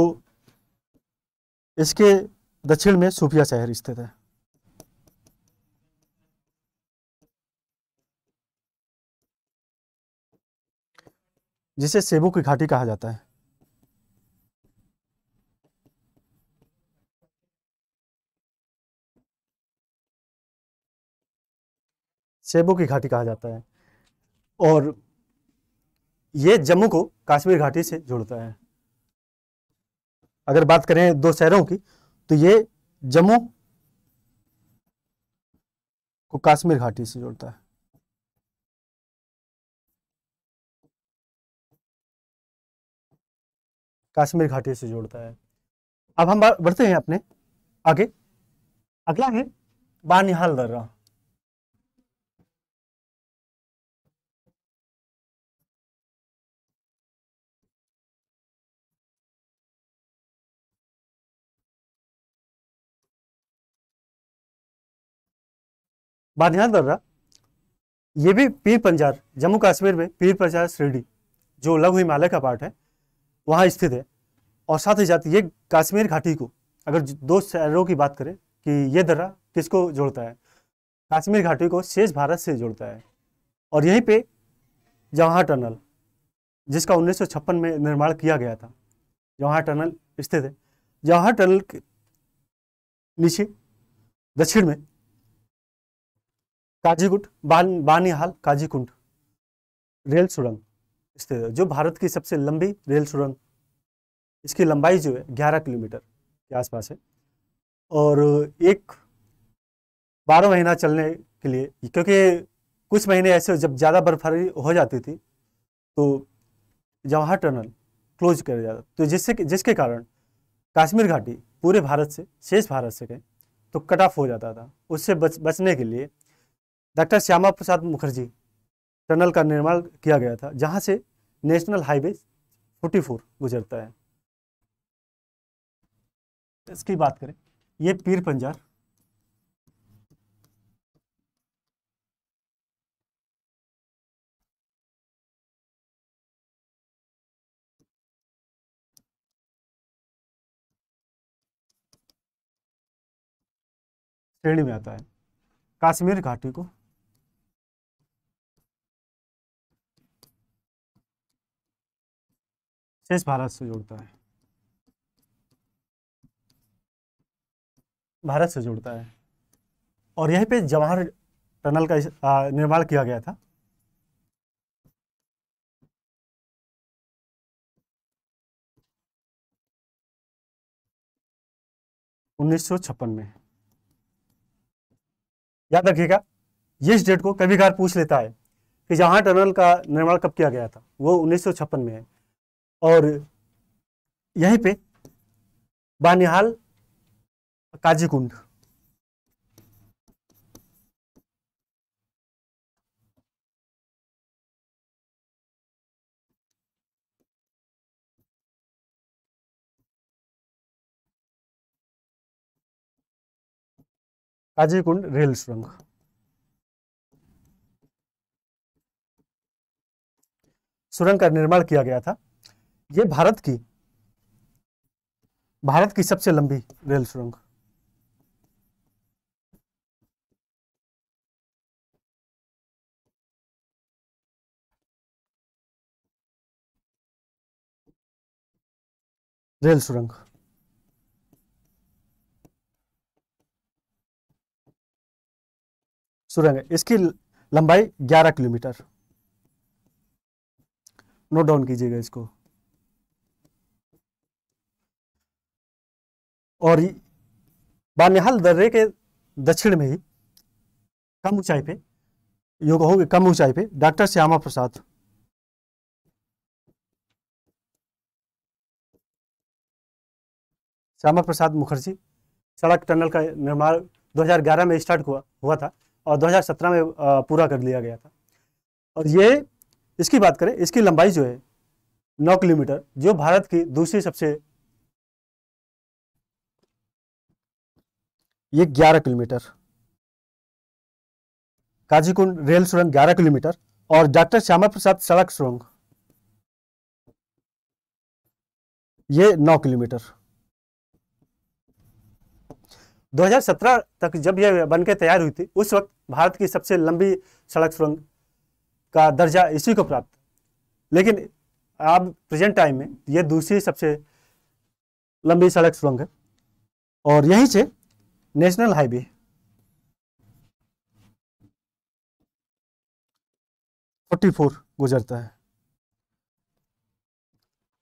इसके दक्षिण में सूफिया शहर स्थित है जिसे सेबू की घाटी कहा जाता है सेबू की घाटी कहा जाता है और ये जम्मू को काश्मीर घाटी से जोड़ता है अगर बात करें दो शहरों की तो ये जम्मू को काश्मीर घाटी से जोड़ता है काश्मीर घाटी से जोड़ता है अब हम बढ़ते हैं अपने आगे अगला है बानिहाल दर्रा बात ध्यान दर रहा ये भी पीर पंजार जम्मू कश्मीर में पीर पंजाब श्रीडी जो लघु हिमालय का पार्ट है वहाँ स्थित है और साथ ही साथ ये कश्मीर घाटी को अगर दो शहरों की बात करें कि ये दर्रा किसको जोड़ता है कश्मीर घाटी को शेष भारत से जोड़ता है और यहीं पे जवाहर टनल जिसका 1956 में निर्माण किया गया था जवाहर टनल स्थित है जवाहर टनल के नीचे दक्षिण में काजीगुट बान बानिहाल काजीकुंड रेल सुरंग स्थित जो भारत की सबसे लंबी रेल सुरंग इसकी लंबाई जो है ग्यारह किलोमीटर के आसपास है और एक बारह महीना चलने के लिए क्योंकि कुछ महीने ऐसे जब ज़्यादा बर्फबारी हो जाती थी तो जवाहर टनल क्लोज कर जाता तो जिससे जिसके कारण कश्मीर घाटी पूरे भारत से शेष भारत से कहें तो कट ऑफ हो जाता था उससे बच बचने के लिए डॉक्टर श्यामा प्रसाद मुखर्जी टनल का निर्माण किया गया था जहां से नेशनल हाईवे 44 गुजरता है इसकी बात करें ये पीर पंजार श्रेणी में आता है काश्मीर घाटी को शेष भारत से जोड़ता है भारत से जोड़ता है और यहीं पे जवाहर टनल का निर्माण किया गया था उन्नीस में याद रखिएगा ये डेट को कभी कार पूछ लेता है कि जहां टनल का निर्माण कब किया गया था वो उन्नीस में है और यहीं पे बानिहाल काजीकुंड काजीकुंड रेल सुरंग सुरंग का निर्माण किया गया था ये भारत की भारत की सबसे लंबी रेल सुरंग रेल सुरंग सुरंग इसकी लंबाई 11 किलोमीटर नोट डाउन कीजिएगा इसको और बानिहाल दर्रे के दक्षिण में ही कम ऊंचाई पे यो कहोगे कम ऊंचाई पे डॉक्टर श्यामा प्रसाद श्यामा प्रसाद मुखर्जी सड़क टनल का निर्माण 2011 में स्टार्ट हुआ हुआ था और 2017 में पूरा कर लिया गया था और ये इसकी बात करें इसकी लंबाई जो है नौ किलोमीटर जो भारत की दूसरी सबसे ये 11 किलोमीटर काजीकुंड रेल सुरंग 11 किलोमीटर और डॉक्टर श्यामा प्रसाद सड़क सुरंग ये 9 किलोमीटर 2017 तक जब यह बनकर तैयार हुई थी उस वक्त भारत की सबसे लंबी सड़क सुरंग का दर्जा इसी को प्राप्त लेकिन अब प्रेजेंट टाइम में यह दूसरी सबसे लंबी सड़क सुरंग है और यहीं से नेशनल हाईवे फोर्टी फोर गुजरता है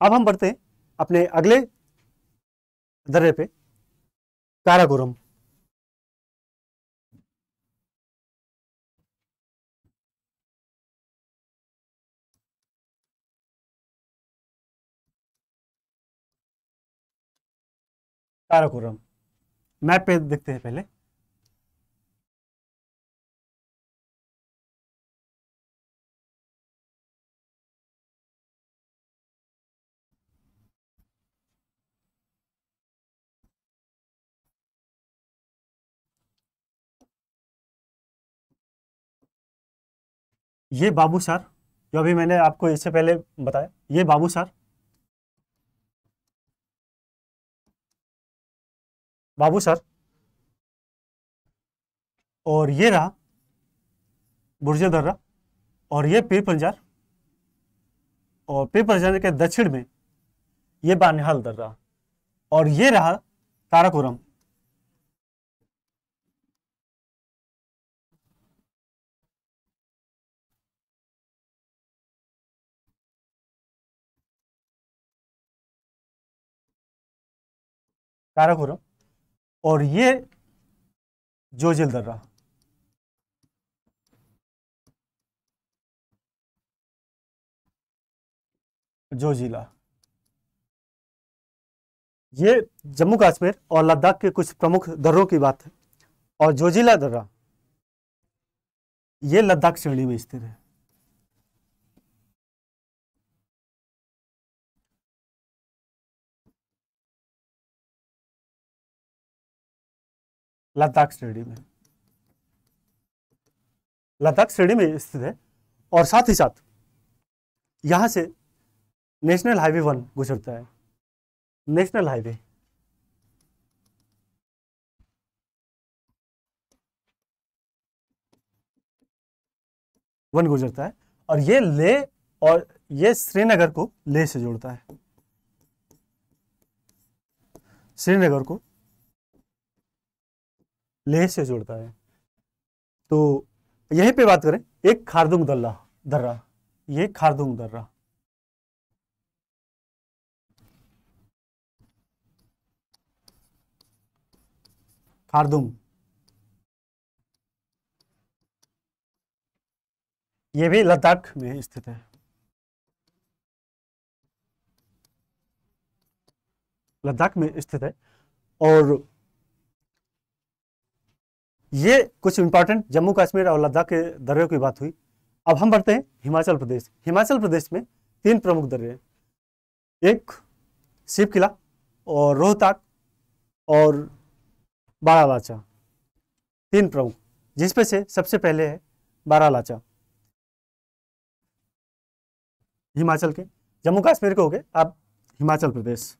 अब हम बढ़ते हैं अपने अगले दर्रे पे कारागोरम काराकोरम मैप पे देखते हैं पहले ये बाबू सर जो अभी मैंने आपको इससे पहले बताया ये बाबू सर बाबू सर और ये रहा बुर्जे दर्रा और ये पीर पंजार और पीर पंजार के दक्षिण में ये बानिहाल दर्रा और ये रहा ताराकोरम ताराकोरम और ये जोजिल दर्रा जोजिला ये जम्मू कश्मीर और लद्दाख के कुछ प्रमुख दर्रों की बात है और जोजिला दर्रा ये लद्दाख श्रेणी में स्थित है लद्दाख श्रेणी में लद्दाख श्रेणी में स्थित है और साथ ही साथ यहाँ से नेशनल हाईवे वन गुजरता है नेशनल हाईवे वन गुजरता है और ये ले और ये श्रीनगर को ले से जोड़ता है श्रीनगर को लेह से जुड़ता है तो यहीं पे बात करें एक खारदुंग दर्रा दर्रा ये खारदुंग दर्रा खारदुंग ये भी लद्दाख में स्थित है लद्दाख में स्थित है और ये कुछ इंपॉर्टेंट जम्मू कश्मीर और लद्दाख के दर्रे की बात हुई अब हम बढ़ते हैं हिमाचल प्रदेश हिमाचल प्रदेश में तीन प्रमुख दर्रे हैं एक शिव किला और रोहताक और बारालाचा तीन प्रमुख जिसमें से सबसे पहले है बारा लाचा हिमाचल के जम्मू कश्मीर के हो गए अब हिमाचल प्रदेश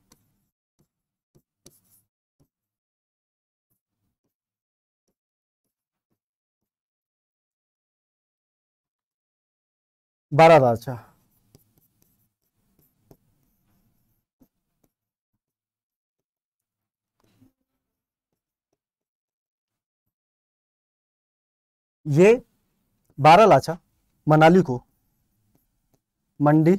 बारह हजार अच्छा ये बारह लाचा अच्छा। मनाली को मंडी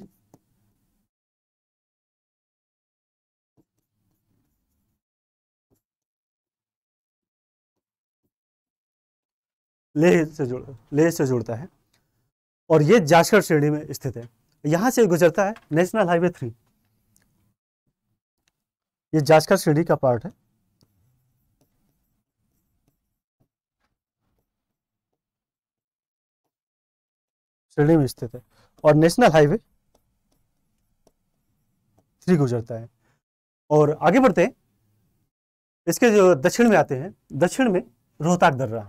लेह से जुड़ लेह से जुड़ता है और ये जाशकर श्रेणी में स्थित है यहां से गुजरता है नेशनल हाईवे थ्री ये जाशकर श्रेणी का पार्ट है श्रेणी में स्थित है और नेशनल हाईवे थ्री गुजरता है और आगे बढ़ते हैं इसके जो दक्षिण में आते हैं दक्षिण में रोहताक दर्रा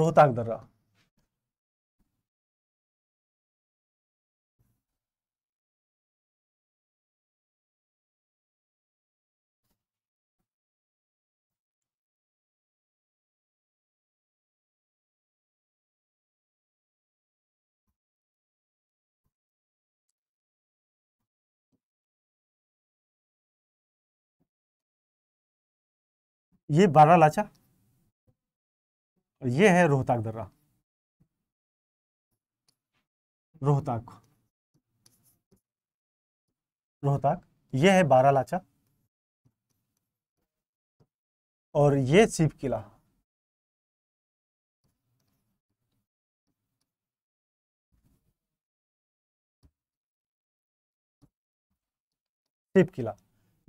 रोहतांग दर्रा ये बारह लाचा और ये है रोहताक दर्रा रोहताक रोहताक ये है बारह लाचा और ये सीप किला सीप किला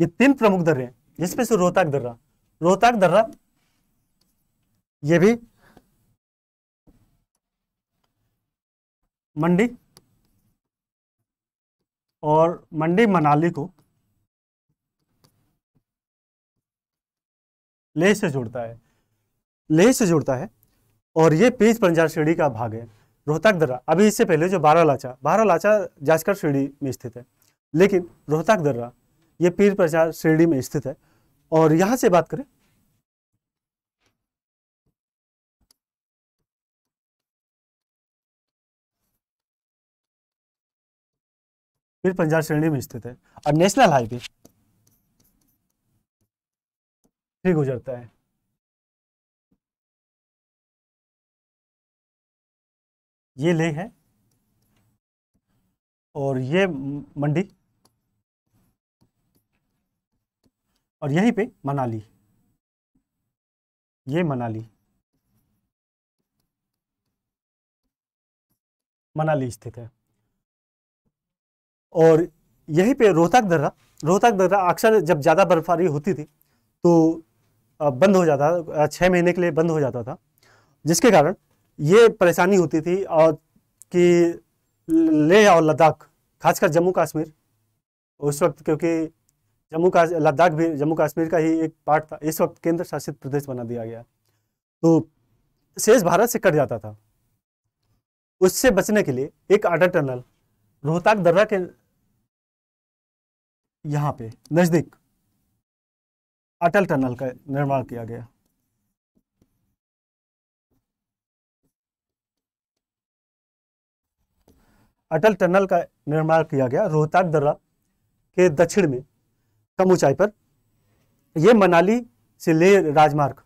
ये तीन प्रमुख दर्रे हैं जिसमें से रोहताक दर्रा रोहताक दर्रा ये भी मंडी और मंडी मनाली को लेह से जुड़ता है लेह से जुड़ता है और ये पीच पंजार श्रेणी का भाग है रोहतक दर्रा अभी इससे पहले जो बारह लाचा बारह लाचा जाजकर श्रेणी में स्थित है लेकिन रोहतक दर्रा ये पीर प्रचार श्रेणी में स्थित है और यहाँ से बात करें फिर पंजाब श्रेणी में स्थित है और नेशनल हाईवे फिर गुजरता है ये ले है और ये मंडी और यहीं पे मनाली ये मनाली मनाली स्थित है और यहीं पे रोहताक दर्रा रोहतक दर्रा अक्सर जब ज़्यादा बर्फबारी होती थी तो बंद हो जाता था छः महीने के लिए बंद हो जाता था जिसके कारण ये परेशानी होती थी और कि लेह और लद्दाख खासकर जम्मू कश्मीर उस वक्त क्योंकि जम्मू का लद्दाख भी जम्मू कश्मीर का ही एक पार्ट था इस वक्त केंद्र शासित प्रदेश बना दिया गया तो शेष भारत से कट जाता था उससे बचने के लिए एक आडर टनल रोहतक दर्रा के यहां पे नज़दीक अटल टनल का निर्माण किया गया अटल टनल का निर्माण किया गया रोहतांग दर्रा के दक्षिण में कम ऊंचाई पर यह मनाली से ले राजमार्ग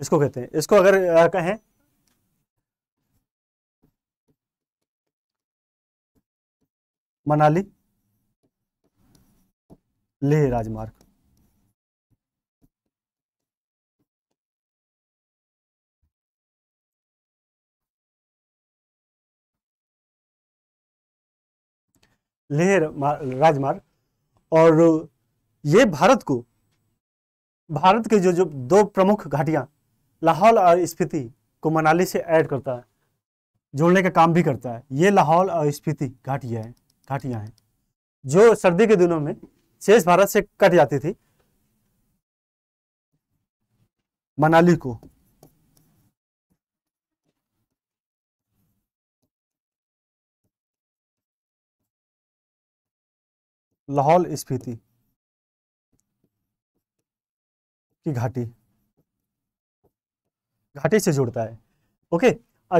इसको कहते हैं इसको अगर कहें मनाली लेह राजमार्ग लेह राजमार्ग और ये भारत को भारत के जो जो दो प्रमुख घाटियां लाहौल और स्पीति को मनाली से ऐड करता है जोड़ने का काम भी करता है ये लाहौल और स्पीति घाटियाँ हैं घाटियाँ हैं जो सर्दी के दिनों में शेष भारत से कट जाती थी मनाली को लाहौल स्फीति की घाटी घाटी से जुड़ता है ओके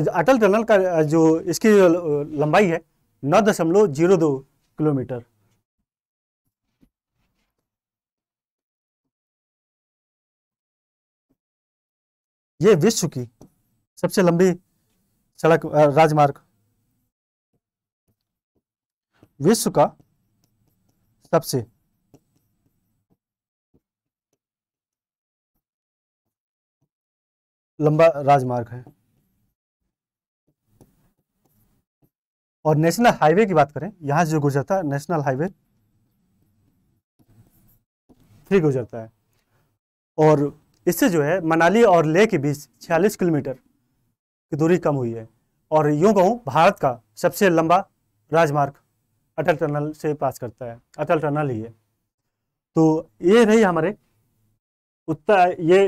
अटल टनल का जो इसकी लंबाई है नौ दशमलव जीरो दो किलोमीटर ये विश्व की सबसे लंबी सड़क राजमार्ग विश्व का सबसे लंबा राजमार्ग है और नेशनल हाईवे की बात करें यहां जो गुजरता है नेशनल हाईवे थ्री गुजरता है और इससे जो है मनाली और लेह के बीच छियालीस किलोमीटर की दूरी कम हुई है और यूँ कहूँ भारत का सबसे लंबा राजमार्ग अटल टनल से पास करता है अटल टनल ही है तो ये रही हमारे उत्तर ये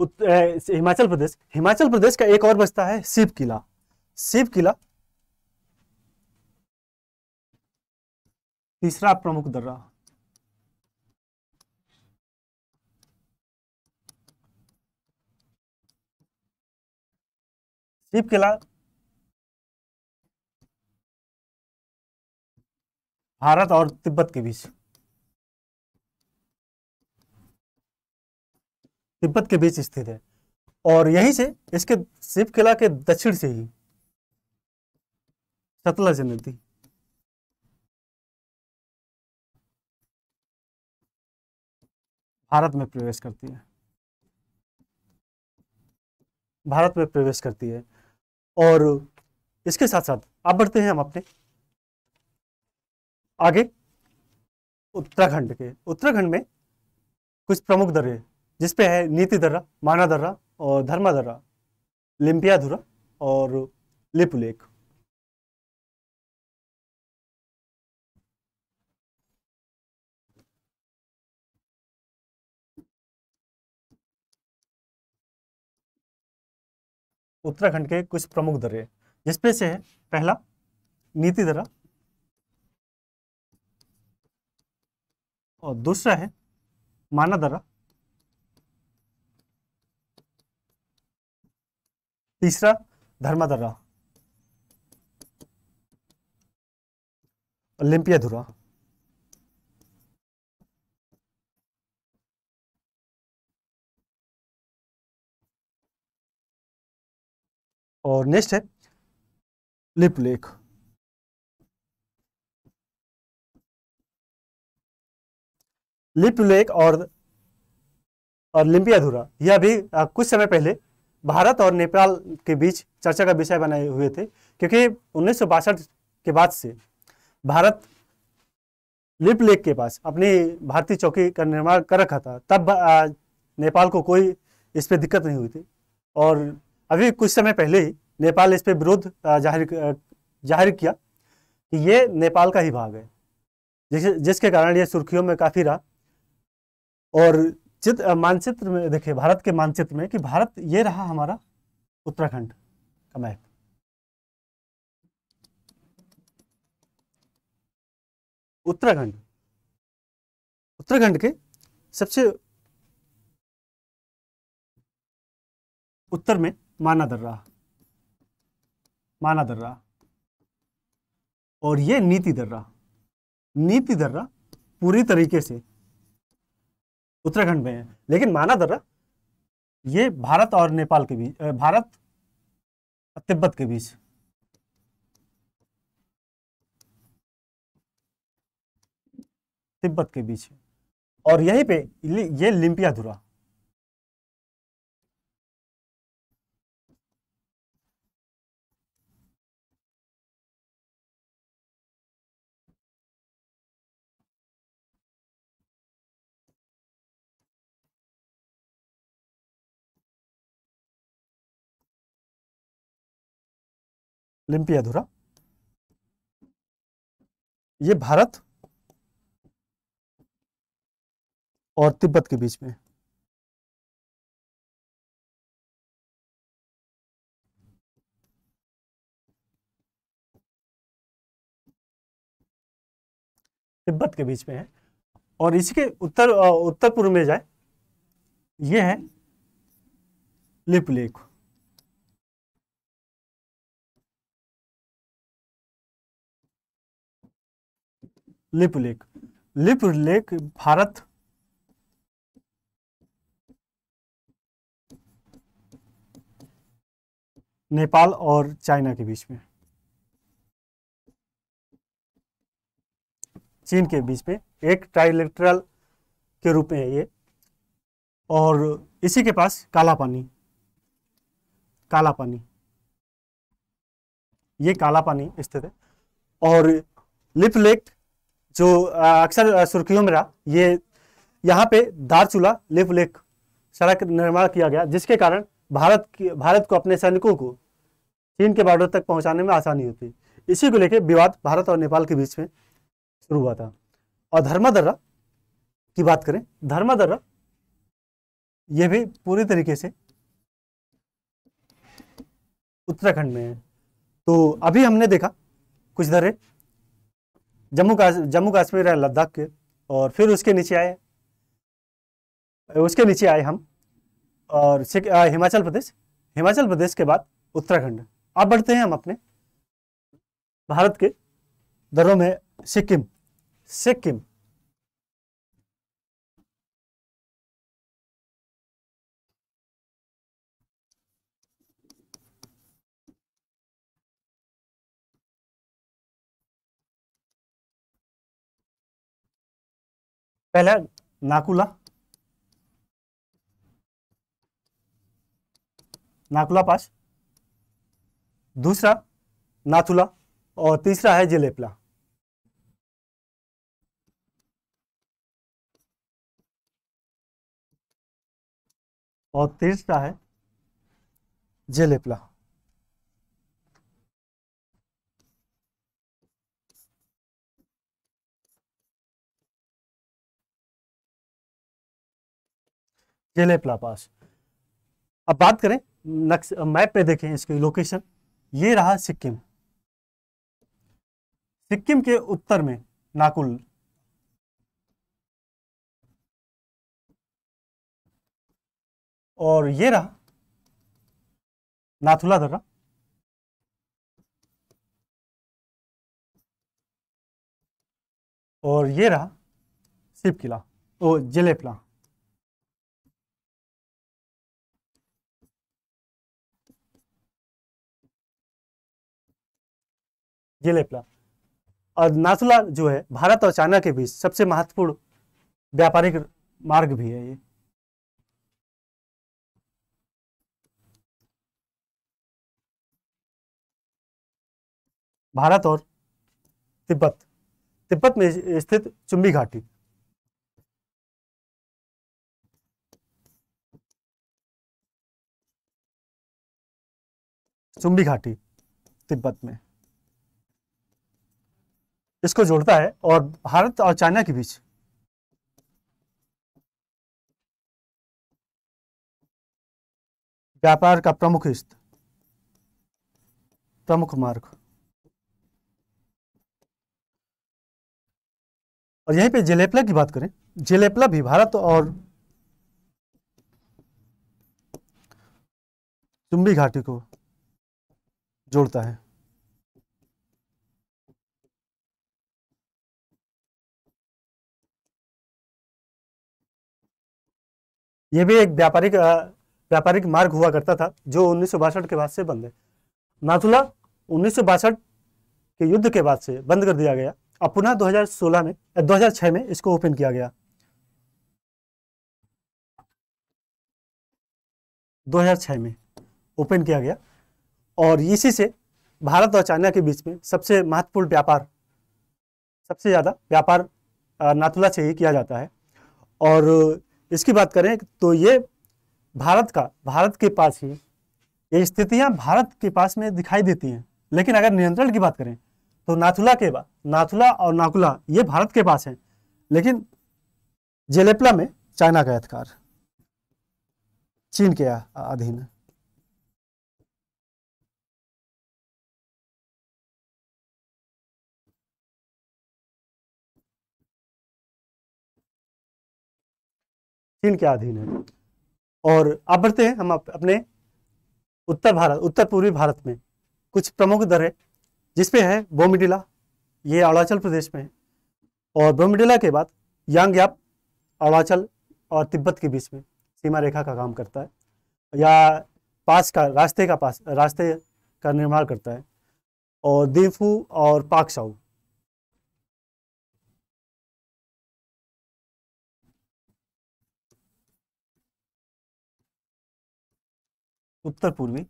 उत, ए, हिमाचल प्रदेश हिमाचल प्रदेश का एक और बस्ता है शिव किला शिव किला तीसरा प्रमुख दर्रा शिव किला भारत और तिब्बत के बीच तिब्बत के बीच स्थित है और यहीं से इसके शिव किला के दक्षिण से ही सतलज नदी भारत में प्रवेश करती है भारत में प्रवेश करती है और इसके साथ साथ आप बढ़ते हैं हम अपने आगे उत्तराखंड के उत्तराखंड में कुछ प्रमुख दर्रे जिसपे है नीति दर्रा माना दर्रा और धर्मा दर्रा लिंपिया धुरा और लिपुलेख उत्तराखंड के कुछ प्रमुख दर्रे जिसमें से है पहला नीति दर्रा और दूसरा है माना दर्रा तीसरा धर्मा दर्रा ओलंपिया धुरा और नेक्स्ट है लिप लेख लिप लेख और और लिंपियाधुरा यह भी आ, कुछ समय पहले भारत और नेपाल के बीच चर्चा का विषय बनाए हुए थे क्योंकि उन्नीस के बाद से भारत लिप लेक के पास अपनी भारतीय चौकी का निर्माण कर रखा था तब आ, नेपाल को कोई इस पे दिक्कत नहीं हुई थी और अभी कुछ समय पहले ही नेपाल इस पर विरोध जाहिर जाहिर किया कि ये नेपाल का ही भाग है जिस जिसके कारण ये सुर्खियों में काफ़ी रहा और चित मानचित्र में देखिए भारत के मानचित्र में कि भारत ये रहा हमारा उत्तराखंड का मैप उत्तराखंड उत्तराखंड के सबसे उत्तर में माना दर्रा माना दर्रा और ये नीति दर्रा नीति दर्रा पूरी तरीके से उत्तराखंड में है लेकिन माना दर्रा ये भारत और नेपाल के बीच भारत और तिब्बत के बीच तिब्बत के बीच और यहीं पे ये लिंपिया धुरा लिम्पी अधूरा ये भारत और तिब्बत के बीच में तिब्बत के बीच में है और इसी के उत्तर उत्तर पूर्व में जाए ये है Lipulekh Lipulekh Lipulekh Bharat Nepal और चाइना के बीच में चीन के बीच में एक ट्राइलेक्ट्रल के रूप में है ये और इसी के पास काला पानी काला पानी ये काला पानी स्थित है और लिप लेक जो अक्सर सुर्खियों में रहा ये यहाँ पे दारचूला लिप लेक सड़क निर्माण किया गया जिसके कारण भारत भारत को अपने सैनिकों को चीन के बॉर्डर तक पहुँचाने में आसानी होती इसी को लेकर विवाद भारत और नेपाल के बीच में शुरू हुआ था और धर्मादर्रा की बात करें धर्मादर्रा यह भी पूरी तरीके से उत्तराखंड में है तो अभी हमने देखा कुछ दरें जम्मू जम्मू कश्मीर है लद्दाख के और फिर उसके नीचे आए उसके नीचे आए हम और हिमाचल प्रदेश हिमाचल प्रदेश के बाद उत्तराखंड अब बढ़ते हैं हम अपने भारत के दरों में सिक्किम सिक्किम पहला नाकुला नाकुला पास दूसरा नाथुला और तीसरा है जिलेपला और तीसरा है जेलेपला केलेपला पास अब बात करें नक्श मैप पे देखें इसकी लोकेशन ये रहा सिक्किम सिक्किम के उत्तर में नाकुल और ये रहा नाथुला दर्रा और ये रहा शिव किला ओ जलेपला ये प्ला और नाथुला जो है भारत और चाइना के बीच सबसे महत्वपूर्ण व्यापारिक मार्ग भी है ये भारत और तिब्बत तिब्बत में स्थित चुंबी घाटी चुंबी घाटी तिब्बत में इसको जोड़ता है और भारत और चाइना के बीच व्यापार का प्रमुख स्थ प्रमुख मार्ग और यहीं पे जेलेपला की बात करें जेलेपला भी भारत और चुंबी घाटी को जोड़ता है ये भी एक व्यापारिक व्यापारिक मार्ग हुआ करता था जो उन्नीस के बाद से बंद है नाथुला उन्नीस के युद्ध के बाद से बंद कर दिया गया और पुनः दो में दो में इसको ओपन किया गया 2006 में ओपन किया गया और इसी से भारत और चाइना के बीच में सबसे महत्वपूर्ण व्यापार सबसे ज़्यादा व्यापार नाथुला से ही किया जाता है और इसकी बात करें तो ये भारत का भारत के पास ही ये स्थितियां भारत के पास में दिखाई देती हैं लेकिन अगर नियंत्रण की बात करें तो नाथुला के बाद नाथुला और नाकुला ये भारत के पास हैं लेकिन जेलेपला में चाइना का अधिकार चीन के अधीन है चीन के अधीन है और आप बढ़ते हैं हम अपने उत्तर भारत उत्तर पूर्वी भारत में कुछ प्रमुख दर है जिसमें है बोमिडिला ये अरुणाचल प्रदेश में है और बोमिडिला के बाद यांग याप अरुणाचल और तिब्बत के बीच में सीमा रेखा का काम करता है या पास का रास्ते का पास रास्ते का निर्माण करता है और दिफू और पाकशाऊ उत्तर पूर्वी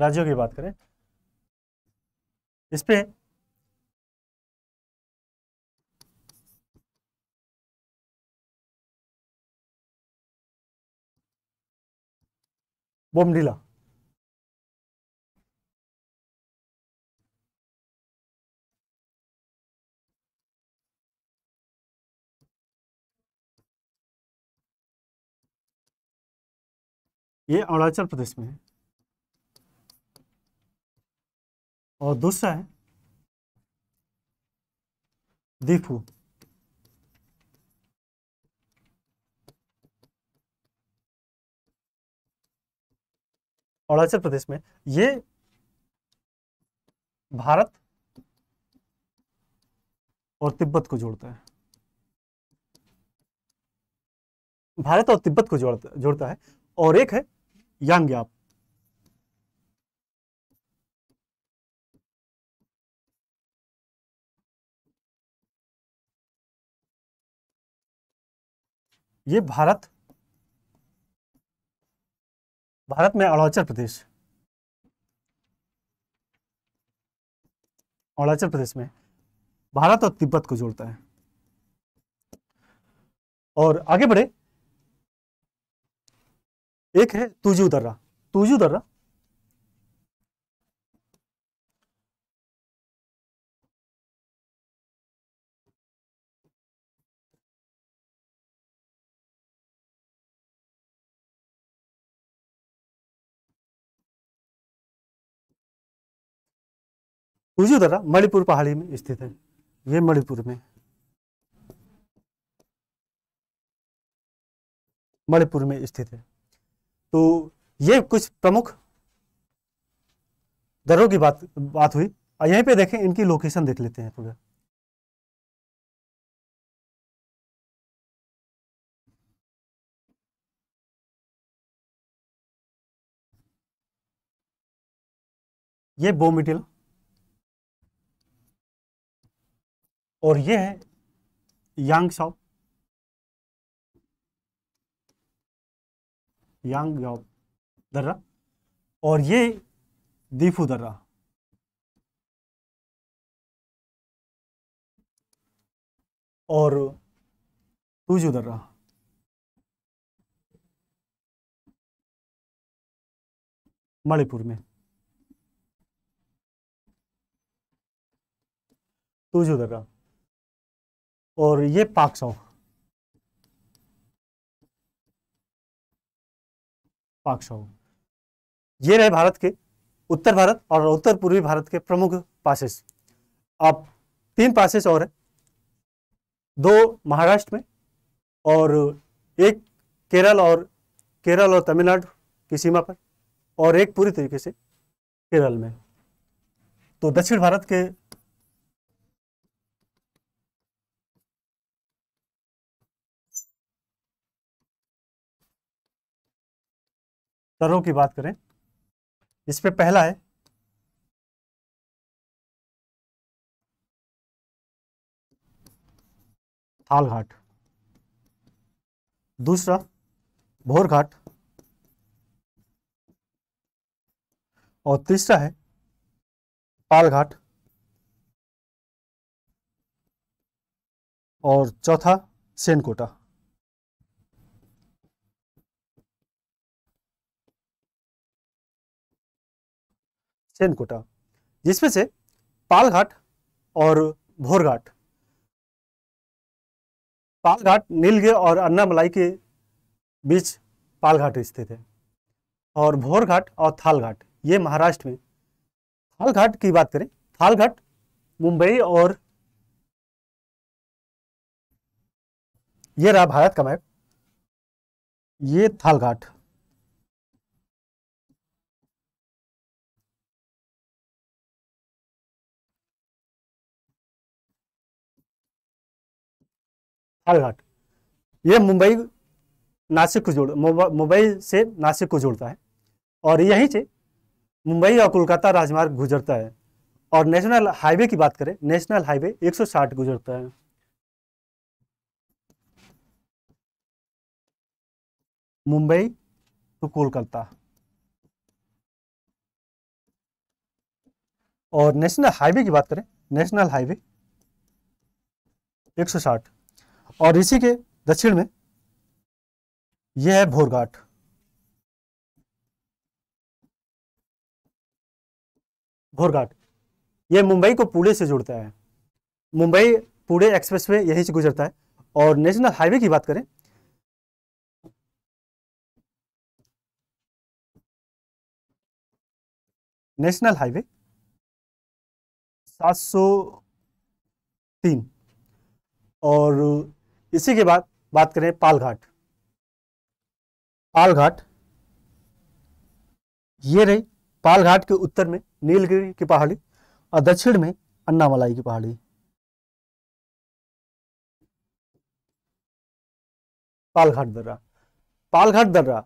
राज्यों की बात करें इस पे बोमडिला ये अरुणाचल प्रदेश में है और दूसरा है दीफू अरुणाचल प्रदेश में ये भारत और तिब्बत को जोड़ता है भारत और तिब्बत को जोड़ता जोड़ता है और एक है yan गैप ये भारत भारत में अरुणाचल प्रदेश अरुणाचल प्रदेश में भारत और तिब्बत को जोड़ता है और आगे बढ़े एक है तुजू दर्रा तुजू दर्रा तुजू दर्रा मणिपुर पहाड़ी में स्थित है ये मणिपुर में मणिपुर में स्थित है तो ये कुछ प्रमुख दरों की बात बात हुई और यहीं पे देखें इनकी लोकेशन देख लेते हैं पूरा ये बोमिटिल और ये है यांग शॉप यांग दर्रा और ये दीफू दर्रा और तुजू दर्रा मणिपुर में तुजू दर्रा और ये पाकसौ पाक्ष हो ये रहे भारत के उत्तर भारत और उत्तर पूर्वी भारत के प्रमुख पासेस अब तीन पासेस और हैं दो महाराष्ट्र में और एक केरल और केरल और तमिलनाडु की सीमा पर और एक पूरी तरीके से केरल में तो दक्षिण भारत के स्तरों की बात करें इस पे पहला है थाल घाट दूसरा भोर घाट और तीसरा है पाल घाट और चौथा सेनकोटा सेंधकोटा जिसमें से पालघाट और भोरघाट पालघाट नीलगिर और अन्नामलाई के बीच पालघाट स्थित है और भोरघाट और थालघाट ये महाराष्ट्र में थालघाट की बात करें थालघाट मुंबई और ये रहा भारत का मैप ये थालघाट अलहट ये मुंबई नासिक को जोड़ मुंबई से नासिक को जोड़ता है और यहीं से मुंबई और कोलकाता राजमार्ग गुजरता है और नेशनल हाईवे की बात करें नेशनल हाईवे 160 गुजरता है मुंबई टू कोलकाता और नेशनल हाईवे की बात करें नेशनल हाईवे 160 और इसी के दक्षिण में यह है भोरघाट भोरघाट यह मुंबई को पुणे से जुड़ता है मुंबई पुणे एक्सप्रेसवे यहीं से गुजरता है और नेशनल हाईवे की बात करें नेशनल हाईवे 703 और इसी के बाद बात करें पालघाट पालघाट ये रही पालघाट के उत्तर में नीलगिरी की पहाड़ी और दक्षिण में अन्नामलाई की पहाड़ी पालघाट दर्रा पालघाट दर्रा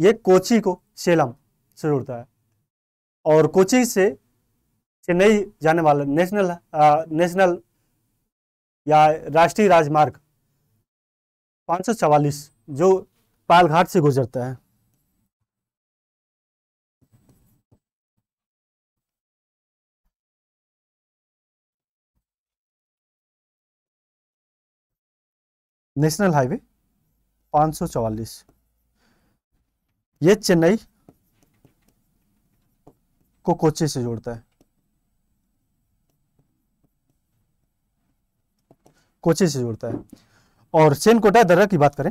ये कोची को सेलम से जोड़ता है और कोची से चेन्नई जाने वाला नेशनल आ, नेशनल या राष्ट्रीय राजमार्ग पाँच जो पालघाट से गुजरता है नेशनल हाईवे 544 ये चेन्नई को कोच्चि से जोड़ता है कोची से जोड़ता है और सेन कोटा दर्रा की बात करें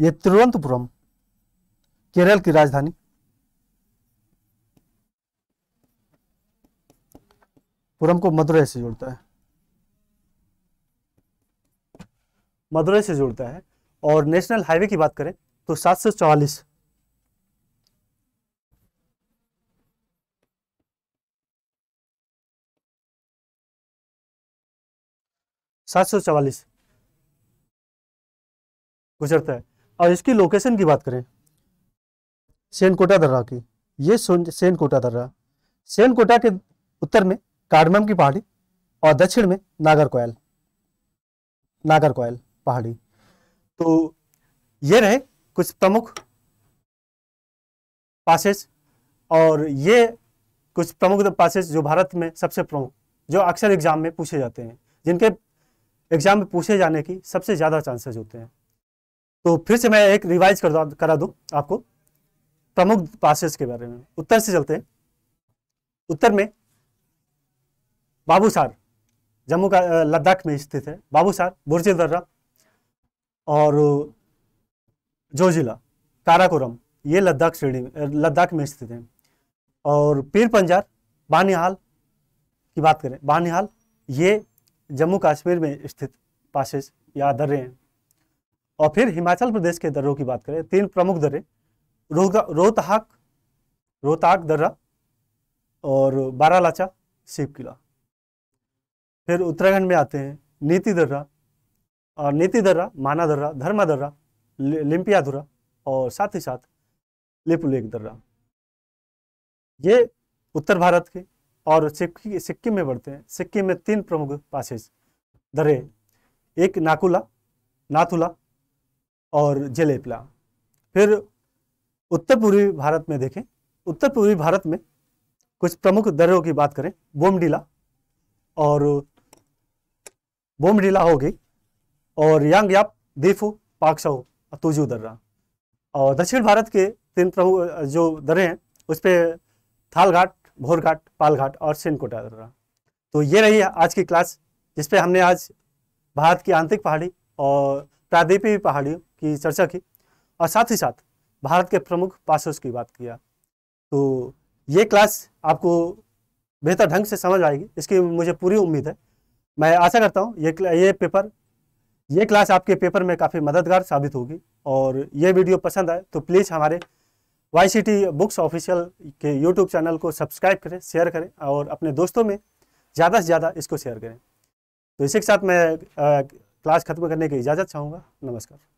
यह तिरुवनंतपुरम केरल की राजधानी पुरम को मदुरई से जोड़ता है मदुरई से जोड़ता है और नेशनल हाईवे की बात करें तो सात सौ चौवालीस सात सौ चवालीस गुजरता है और इसकी लोकेशन की बात करें सेनकोटा दर्रा की ये सेनकोटा दर्रा सेनकोटा के उत्तर में कार्डमम की पहाड़ी और दक्षिण में नागर कोयल नागर कोयल पहाड़ी तो ये रहे कुछ प्रमुख पासेस और ये कुछ प्रमुख पासेस जो भारत में सबसे प्रमुख जो अक्सर एग्जाम में पूछे जाते हैं जिनके एग्जाम में पूछे जाने की सबसे ज़्यादा चांसेस होते हैं तो फिर से मैं एक रिवाइज कर करा दू आपको प्रमुख पासेस के बारे में उत्तर से चलते हैं उत्तर में बाबूसार जम्मू का लद्दाख में स्थित है बाबूसार बुर्ज दर्रा और जो जिला काराकोरम ये लद्दाख श्रेणी लद्दाख में स्थित है और पीर पंजार बानिहाल की बात करें बानिहाल ये जम्मू कश्मीर में स्थित पासेस या दर्रे हैं और फिर हिमाचल प्रदेश के दर्रों की बात करें तीन प्रमुख दर्रे रोहताक रोहताक दर्रा और बारालाचा शिव किला फिर उत्तराखंड में आते हैं नीति दर्रा और नीति दर्रा माना दर्रा धर्मा दर्रा लिम्पिया दर्रा और साथ ही साथ लिपुलेख दर्रा ये उत्तर भारत के और सिक्किम में बढ़ते हैं सिक्किम में तीन प्रमुख पासेज दरे एक नाकुला नाथुला और जलेपला फिर उत्तर पूर्वी भारत में देखें उत्तर पूर्वी भारत में कुछ प्रमुख दरों की बात करें बोमडीला और बोमडीला हो गई और यांगयाप दीफू पाकशाह तुजू दर्रा और दक्षिण भारत के तीन प्रमुख जो दरें हैं उस पर थालघाट भोरघाट पालघाट और सिनकोटा दर्रा तो ये रही आज की क्लास जिसपे हमने आज भारत की आंतरिक पहाड़ी और प्रादीपी पहाड़ियों की चर्चा की और साथ ही साथ भारत के प्रमुख पासोस की बात किया तो ये क्लास आपको बेहतर ढंग से समझ आएगी इसकी मुझे पूरी उम्मीद है मैं आशा करता हूँ ये ये पेपर ये क्लास आपके पेपर में काफ़ी मददगार साबित होगी और ये वीडियो पसंद आए तो प्लीज़ हमारे Y C T books official के यूट्यूब चैनल को सब्सक्राइब करें शेयर करें और अपने दोस्तों में ज़्यादा से ज़्यादा इसको शेयर करें तो इसी के साथ मैं क्लास खत्म करने की इजाज़त चाहूँगा नमस्कार